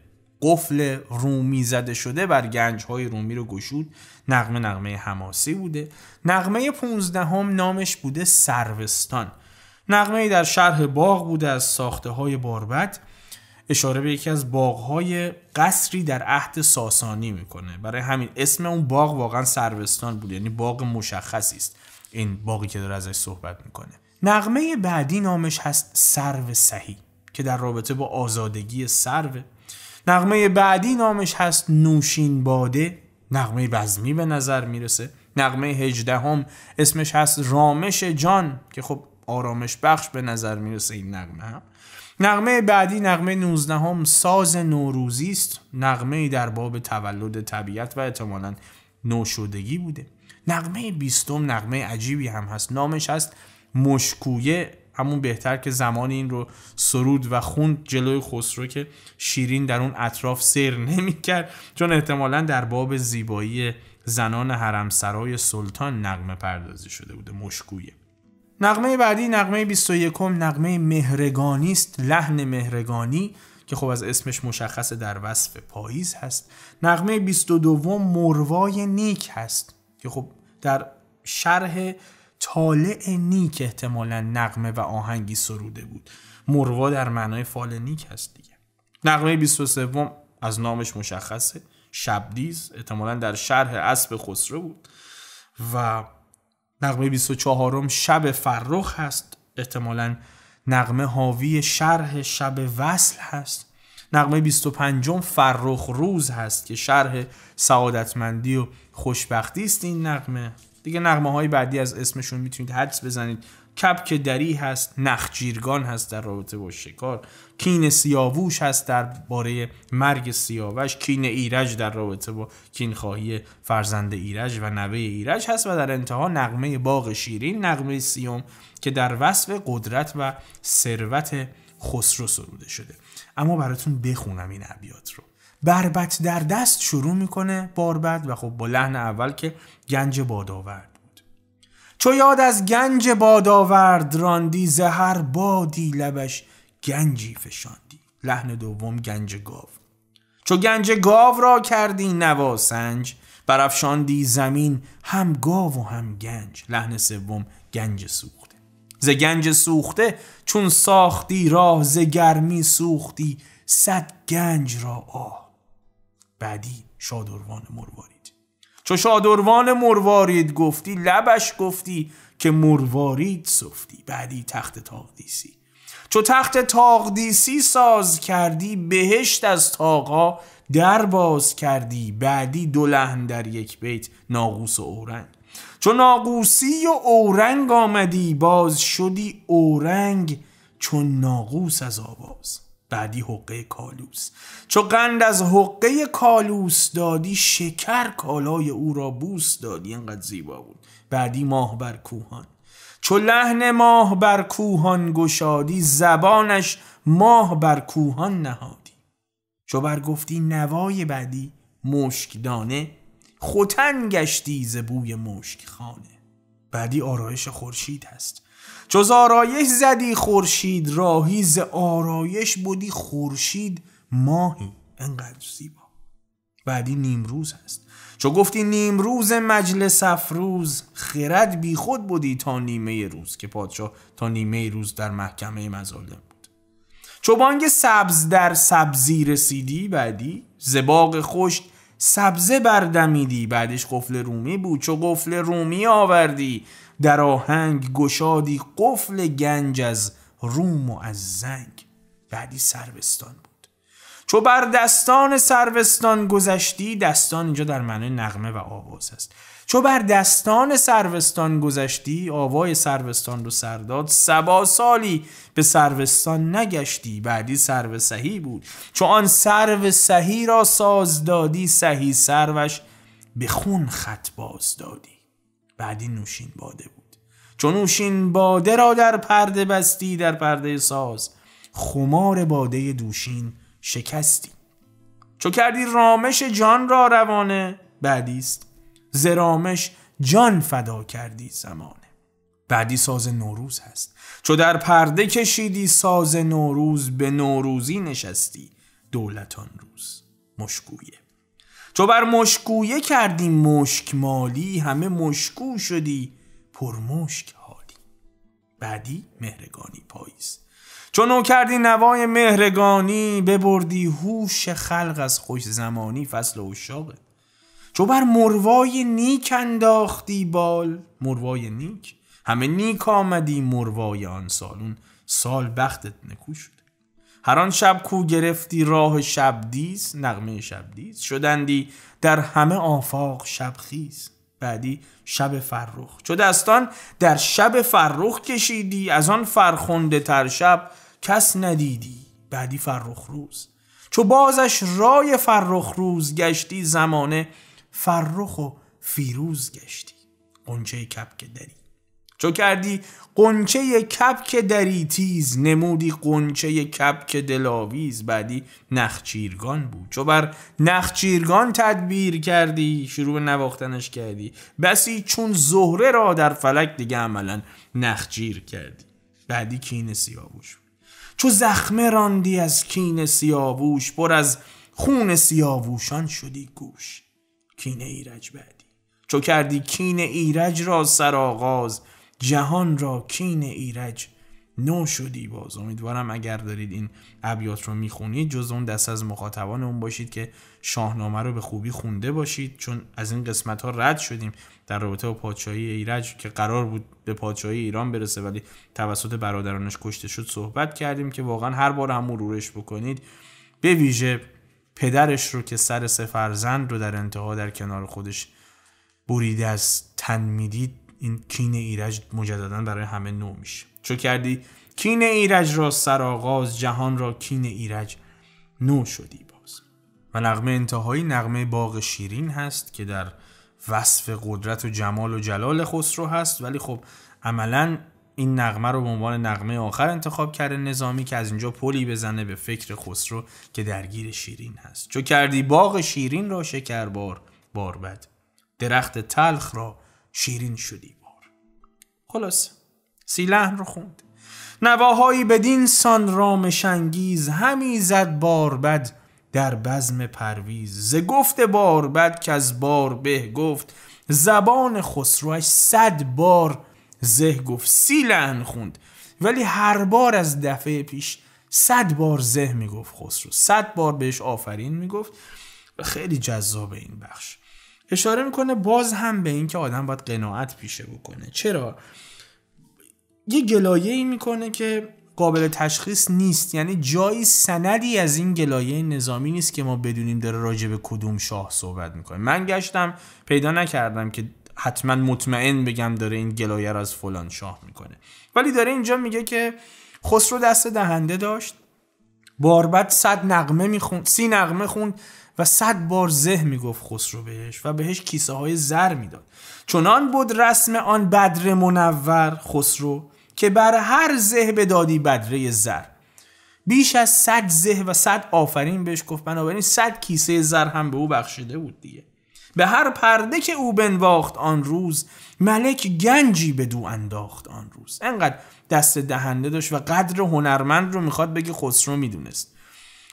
قفل رومی زده شده بر گنج های رومی رو گشود نغمه نغمه حماسی بوده نغمه 15 هم نامش بوده سروستان نغمه در شرح باغ بوده از ساخته های باربت اشاره به یکی از باغهای قصری در عهد ساسانی میکنه برای همین اسم اون باغ واقعا سروستان بوده یعنی باغ مشخصی است این باغی که داره ازش صحبت میکنه نقمه بعدی نامش هست سرو سهی که در رابطه با آزادگی سرو نقمه بعدی نامش هست نوشین باده نقمه بزمی به نظر میرسه نقمه هجدهم اسمش هست رامش جان که خب آرامش بخش به نظر میرسه این نقمه هم نقمه بعدی نقمه 19 هم ساز نوروزی است نقمه در باب تولد طبیعت و احتمالا نوشدگی بوده نقمه بیستم نقمه عجیبی هم هست نامش هست مشکویه همون بهتر که زمان این رو سرود و خوند جلوی خسرو که شیرین در اون اطراف سیر کرد چون احتمالا در باب زیبایی زنان حرمسرای سلطان نقمه پردازی شده بوده مشکویه نقمه بعدی نقمه 21 نقمه مهرگانی است لحن مهرگانی که خب از اسمش مشخص در وصف پاییز هست نقمه 22 مروای نیک هست که خب در شرح طالع نیک احتمالا نقمه و آهنگی سروده بود مروا در معنای فال نیک هست دیگه نقمه 23 از نامش مشخصه شبدیز احتمالا در شرح اسب خسرو بود و نقمه 24 شب فرخ هست احتمالا نقمه حاوی شرح شب وصل هست نقمه 25 فرخ روز هست که شرح سعادتمندی و خوشبختی است این نقمه دیگه نغمه های بعدی از اسمشون میتونید حدس بزنید کپک دری هست نخجیرگان هست در رابطه با شکار کین سیاووش هست در باره مرگ سیاوش کین ایرج در رابطه با کین خواهی فرزند ایرج و نوه ایرج هست و در انتها نغمه باغ شیرین نقمه سیوم که در وصف قدرت و ثروت خسرو سروده شده اما براتون بخونم این ابیات رو بربت در دست شروع میکنه باربد و خب با لحن اول که گنج باداورد بود چو یاد از گنج باداورد راندی زهر بادی لبش گنجی فشاندی لحن دوم گنج گاو چو گنج گاو را کردی نواسنج برافشاندی زمین هم گاو و هم گنج لحن سوم گنج سوخته ز گنج سوخته چون ساختی راه ز گرمی سوختی صد گنج را آه بعدی شادروان مروارید چو شادروان مروارید گفتی لبش گفتی که مروارید سفتی بعدی تخت تاقدیسی چو تخت تاقدیسی ساز کردی بهشت از تاقا در باز کردی بعدی دو لحن در یک بیت ناقوس و اورنگ چو ناقوسی و اورنگ آمدی باز شدی اورنگ چون ناقوس از آواز بعدی حقه کالوس چو قند از حقه کالوس دادی شکر کالای او را بوس دادی اینقدر زیبا بود بعدی ماه بر کوهان چو لحن ماه بر کوهان گشادی زبانش ماه بر کوهان نهادی چو بر گفتی نوای بعدی مشک دانه خوتن گشتی ز بوی مشک خانه بعدی آرایش خورشید هست چوز آرایش زدی خورشید راهی ز آرایش بودی خورشید ماهی انقدر زیبا بعدی نیمروز هست چو گفتی نیمروز مجلس افروز خرد بی خود بودی تا نیمه روز که پادشاه تا نیمه روز در محکمه مظالم بود چو بانگ سبز در سبزی رسیدی بعدی زباغ خشت سبزه بردمیدی بعدش قفل رومی بود چو قفل رومی آوردی در آهنگ گشادی قفل گنج از روم و از زنگ بعدی سروستان بود چو بر دستان سروستان گذشتی دستان اینجا در معنی نغمه و آواز است چو بر دستان سروستان گذشتی آوای سروستان رو سرداد سبا سالی به سروستان نگشتی بعدی سرو سهی بود چو آن سرو سهی را ساز دادی سهی سروش به خون خط باز دادی بعدی نوشین باده بود چون نوشین باده را در پرده بستی در پرده ساز خمار باده دوشین شکستی چو کردی رامش جان را روانه بعدیست است زرامش جان فدا کردی زمانه بعدی ساز نوروز هست چو در پرده کشیدی ساز نوروز به نوروزی نشستی دولتان روز مشکویه چو بر مشکویه کردی مشک مالی همه مشکو شدی پر مشک حالی بعدی مهرگانی پاییز چون او کردی نوای مهرگانی ببردی هوش خلق از خوش زمانی فصل شاقه چو بر مروای نیک انداختی بال مروای نیک همه نیک آمدی مروای آن سالون سال بختت نکو شد هر آن شب کو گرفتی راه شبدیز نغمه دیز شدندی در همه آفاق خیز بعدی شب فرخ چو دستان در شب فرخ کشیدی از آن فرخنده تر شب کس ندیدی بعدی فروخ روز چو بازش رای فروخ روز گشتی زمانه فرخ و فیروز گشتی قنچه که دری چو کردی قنچه کپک دری تیز نمودی قنچه کپک دلاویز بعدی نخچیرگان بود چو بر نخچیرگان تدبیر کردی شروع به نواختنش کردی بسی چون زهره را در فلک دیگه عملا نخچیر کردی بعدی کین بود چو زخمه راندی از کین سیاووش پر از خون سیاووشان شدی گوش کین ایرج بعدی چو کردی کین ایرج را سرآغاز جهان را کین ایرج نو شدی باز امیدوارم اگر دارید این ابیات رو میخونید جز اون دست از مخاطبان اون باشید که شاهنامه رو به خوبی خونده باشید چون از این قسمت ها رد شدیم در رابطه با پادشاهی ایرج که قرار بود به پادشاهی ایران برسه ولی توسط برادرانش کشته شد صحبت کردیم که واقعا هر بار هم مرورش بکنید به ویژه پدرش رو که سر سفرزند رو در انتها در کنار خودش بریده از تن میدید این کین ایرج مجددا برای همه نو میشه چو کردی کین ایرج را سرآغاز جهان را کین ایرج نو شدی باز و نغمه انتهایی نقمه باغ شیرین هست که در وصف قدرت و جمال و جلال خسرو هست ولی خب عملا این نغمه رو به عنوان نغمه آخر انتخاب کرده نظامی که از اینجا پلی بزنه به فکر خسرو که درگیر شیرین هست چو کردی باغ شیرین را شکربار باربد درخت تلخ را شیرین شدی بار خلاص سی لحن رو خوند نواهایی بدین سان رام شنگیز همی زد باربد در بزم پرویز ز گفت باربد که از بار به گفت زبان خسروش صد بار زه گفت سی لحن خوند ولی هر بار از دفعه پیش صد بار زه میگفت خسرو صد بار بهش آفرین میگفت خیلی جذاب این بخش اشاره میکنه باز هم به اینکه آدم باید قناعت پیشه بکنه چرا یه گلایه ای میکنه که قابل تشخیص نیست یعنی جایی سندی از این گلایه نظامی نیست که ما بدونیم داره راجع به کدوم شاه صحبت میکنه من گشتم پیدا نکردم که حتما مطمئن بگم داره این گلایه را از فلان شاه میکنه ولی داره اینجا میگه که خسرو دست دهنده داشت باربت صد نقمه میخوند سی نقمه خوند و صد بار زه میگفت خسرو بهش و بهش کیسه های زر میداد چنان بود رسم آن بدر منور خسرو که بر هر زه بدادی بدره زر بیش از صد زه و صد آفرین بهش گفت بنابراین صد کیسه زر هم به او بخشیده بود دیگه به هر پرده که او بنواخت آن روز ملک گنجی به دو انداخت آن روز انقدر دست دهنده داشت و قدر هنرمند رو میخواد بگه خسرو میدونست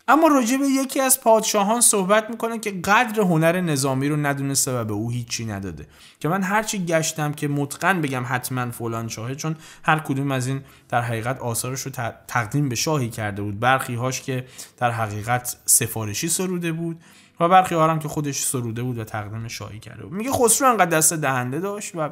اما راجع به یکی از پادشاهان صحبت میکنه که قدر هنر نظامی رو ندونسته و به او هیچی نداده که من هرچی گشتم که متقن بگم حتما فلان شاهه چون هر کدوم از این در حقیقت آثارش رو تقدیم به شاهی کرده بود برخی هاش که در حقیقت سفارشی سروده بود و برخی هم که خودش سروده بود و تقدیم شاهی کرده بود میگه خسرو انقدر دست دهنده داشت و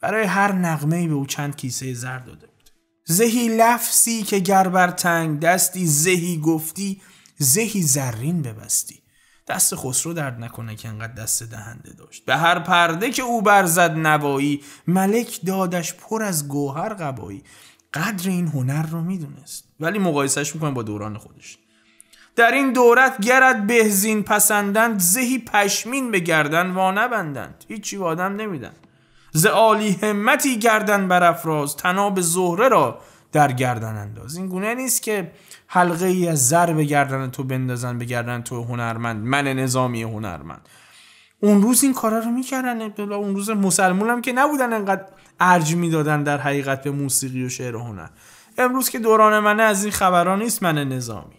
برای هر نقمه به او چند کیسه زر داده بود زهی لفظی که گربر تنگ دستی زهی گفتی زهی زرین ببستی دست خسرو درد نکنه که انقدر دست دهنده داشت به هر پرده که او برزد نوایی ملک دادش پر از گوهر قبایی قدر این هنر رو میدونست ولی مقایسهش میکنه با دوران خودش در این دورت گرد بهزین پسندند زهی پشمین به گردن وا نبندند هیچی به آدم نمیدن ز عالی همتی گردن برافراز تناب زهره را در گردن انداز این گونه نیست که حلقه ای از زر به گردن تو بندازن به گردن تو هنرمند من نظامی هنرمند اون روز این کارا رو میکردن اون روز مسلمون هم که نبودن انقدر ارج میدادن در حقیقت به موسیقی و شعر و هنر امروز که دوران منه از این خبران نیست من نظامی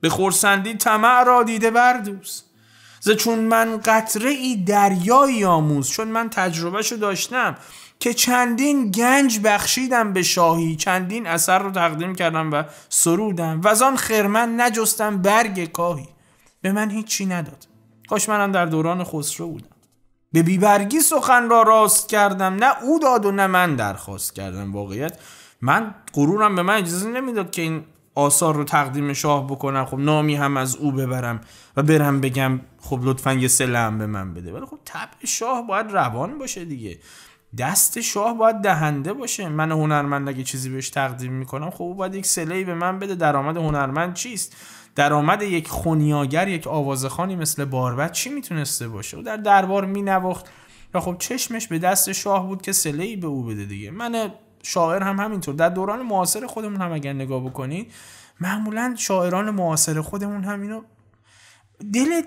به خورسندی طمع را دیده بردوست زه چون من قطره ای دریایی آموز چون من تجربه شو داشتم که چندین گنج بخشیدم به شاهی چندین اثر رو تقدیم کردم و سرودم و از آن خرمن نجستم برگ کاهی به من هیچی نداد کاش منم در دوران خسرو بودم به بیبرگی سخن را راست کردم نه او داد و نه من درخواست کردم واقعیت من غرورم به من اجازه نمیداد که این آثار رو تقدیم شاه بکنم خب نامی هم از او ببرم و برم بگم خب لطفا یه سله به من بده ولی خب طبع شاه باید روان باشه دیگه دست شاه باید دهنده باشه من هنرمند اگه چیزی بهش تقدیم میکنم خب او باید یک سلهی به من بده درآمد هنرمند چیست درآمد یک خونیاگر یک آوازخانی مثل باربت چی میتونسته باشه او در دربار مینواخت و خب چشمش به دست شاه بود که سلهی به او بده دیگه من شاعر هم همینطور در دوران معاصر خودمون هم اگر نگاه بکنید معمولا شاعران معاصر خودمون هم اینو دل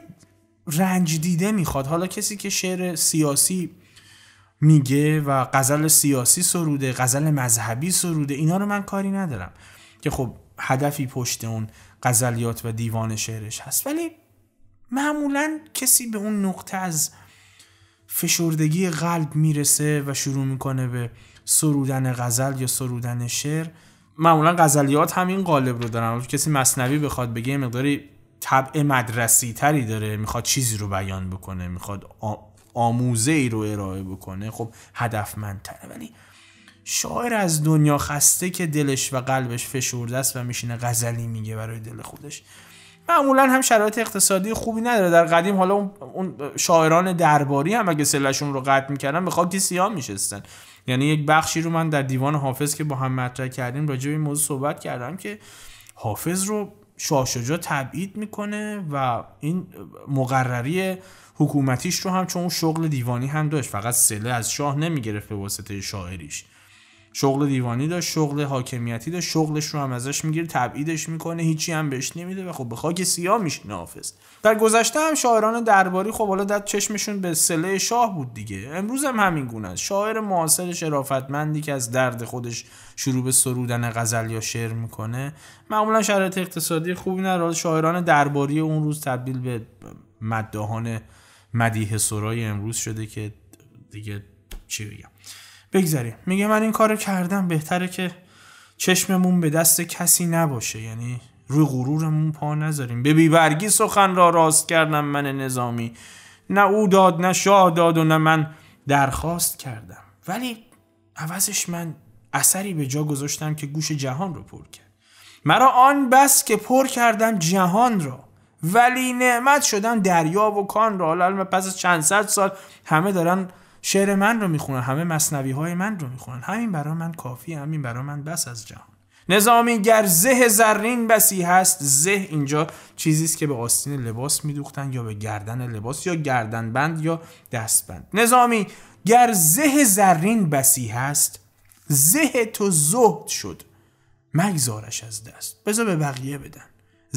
رنج دیده میخواد حالا کسی که شعر سیاسی میگه و غزل سیاسی سروده غزل مذهبی سروده اینا رو من کاری ندارم که خب هدفی پشت اون غزلیات و دیوان شعرش هست ولی معمولا کسی به اون نقطه از فشردگی قلب میرسه و شروع میکنه به سرودن غزل یا سرودن شعر معمولا غزلیات همین قالب رو دارن کسی مصنوی بخواد بگه مقداری طبع مدرسی تری داره میخواد چیزی رو بیان بکنه میخواد آموزه ای رو ارائه بکنه خب هدفمندتره ولی شاعر از دنیا خسته که دلش و قلبش فشرده است و میشینه غزلی میگه برای دل خودش معمولا هم شرایط اقتصادی خوبی نداره در قدیم حالا اون شاعران درباری هم اگه سلشون رو قطع میکردن به خاک سیاه میشستن یعنی یک بخشی رو من در دیوان حافظ که با هم مطرح کردیم راجع به این موضوع صحبت کردم که حافظ رو شاه شجاع تبعید میکنه و این مقرری حکومتیش رو هم چون اون شغل دیوانی هم داشت فقط سله از شاه نمیگرفت به واسطه شاعریش شغل دیوانی داشت شغل حاکمیتی داشت شغلش رو هم ازش میگیره تبعیدش میکنه هیچی هم بهش نمیده و خب به خاک سیاه میشه نافست در گذشته هم شاعران درباری خب حالا در چشمشون به سله شاه بود دیگه امروز هم همین گونه است شاعر معاصر شرافتمندی که از درد خودش شروع به سرودن غزل یا شعر میکنه معمولا شرایط اقتصادی خوبی نداره شاعران درباری اون روز تبدیل به مداهان مدیه سرای امروز شده که دیگه چی بگم بگذاریم میگه من این کار کردم بهتره که چشممون به دست کسی نباشه یعنی روی غرورمون پا نذاریم به بیبرگی سخن را راست کردم من نظامی نه او داد نه شاه داد و نه من درخواست کردم ولی عوضش من اثری به جا گذاشتم که گوش جهان رو پر کرد مرا آن بس که پر کردم جهان را ولی نعمت شدن دریا و کان را حالا پس از چند صد سال همه دارن شعر من رو میخونن همه مصنوی های من رو میخونن همین برا من کافی همین برای من بس از جهان نظامی گر زه زرین بسی هست زه اینجا چیزی است که به آستین لباس میدوختن یا به گردن لباس یا گردن بند یا دست بند نظامی گر زه زرین بسی هست زه تو زهد شد مگذارش از دست بذار به بقیه بدن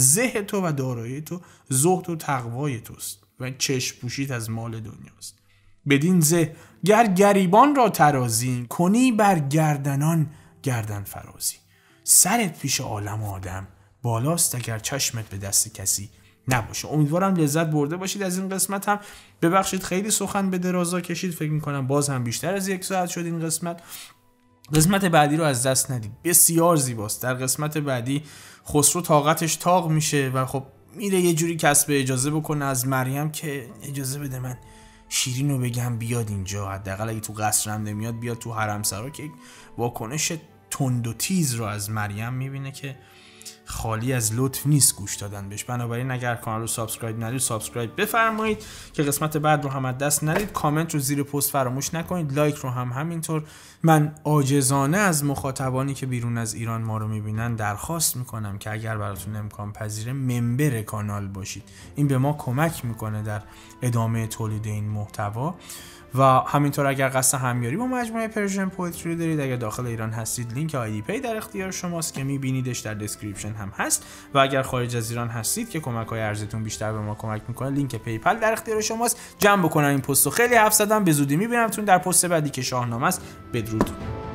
زه تو و دارایی تو زهد و تقوای توست و چشم پوشید از مال دنیاست بدین زه گر گریبان را ترازی کنی بر گردنان گردن فرازی سرت پیش عالم آدم بالاست اگر چشمت به دست کسی نباشه امیدوارم لذت برده باشید از این قسمت هم ببخشید خیلی سخن به درازا کشید فکر میکنم باز هم بیشتر از یک ساعت شد این قسمت قسمت بعدی رو از دست ندید بسیار زیباست در قسمت بعدی خسرو طاقتش تاق میشه و خب میره یه جوری کسب اجازه بکنه از مریم که اجازه بده من شیرین رو بگم بیاد اینجا حداقل اگه تو قصرم نمیاد بیاد تو حرم سرا که واکنش تند و تیز رو از مریم میبینه که خالی از لطف نیست گوش دادن بهش بنابراین اگر کانال رو سابسکرایب ندید سابسکرایب بفرمایید که قسمت بعد رو هم از دست ندید کامنت رو زیر پست فراموش نکنید لایک رو هم همینطور من عاجزانه از مخاطبانی که بیرون از ایران ما رو میبینن درخواست میکنم که اگر براتون امکان پذیره ممبر کانال باشید این به ما کمک میکنه در ادامه تولید این محتوا و همینطور اگر قصد همیاری با مجموعه پرژن پویتری دارید اگر داخل ایران هستید لینک آیدی پی در اختیار شماست که میبینیدش در دسکریپشن هم هست و اگر خارج از ایران هستید که کمک های ارزتون بیشتر به ما کمک میکنه لینک پیپل در اختیار شماست جمع بکنم این پست خیلی حرف زدم به زودی میبینمتون در پست بعدی که شاهنامه است بدرود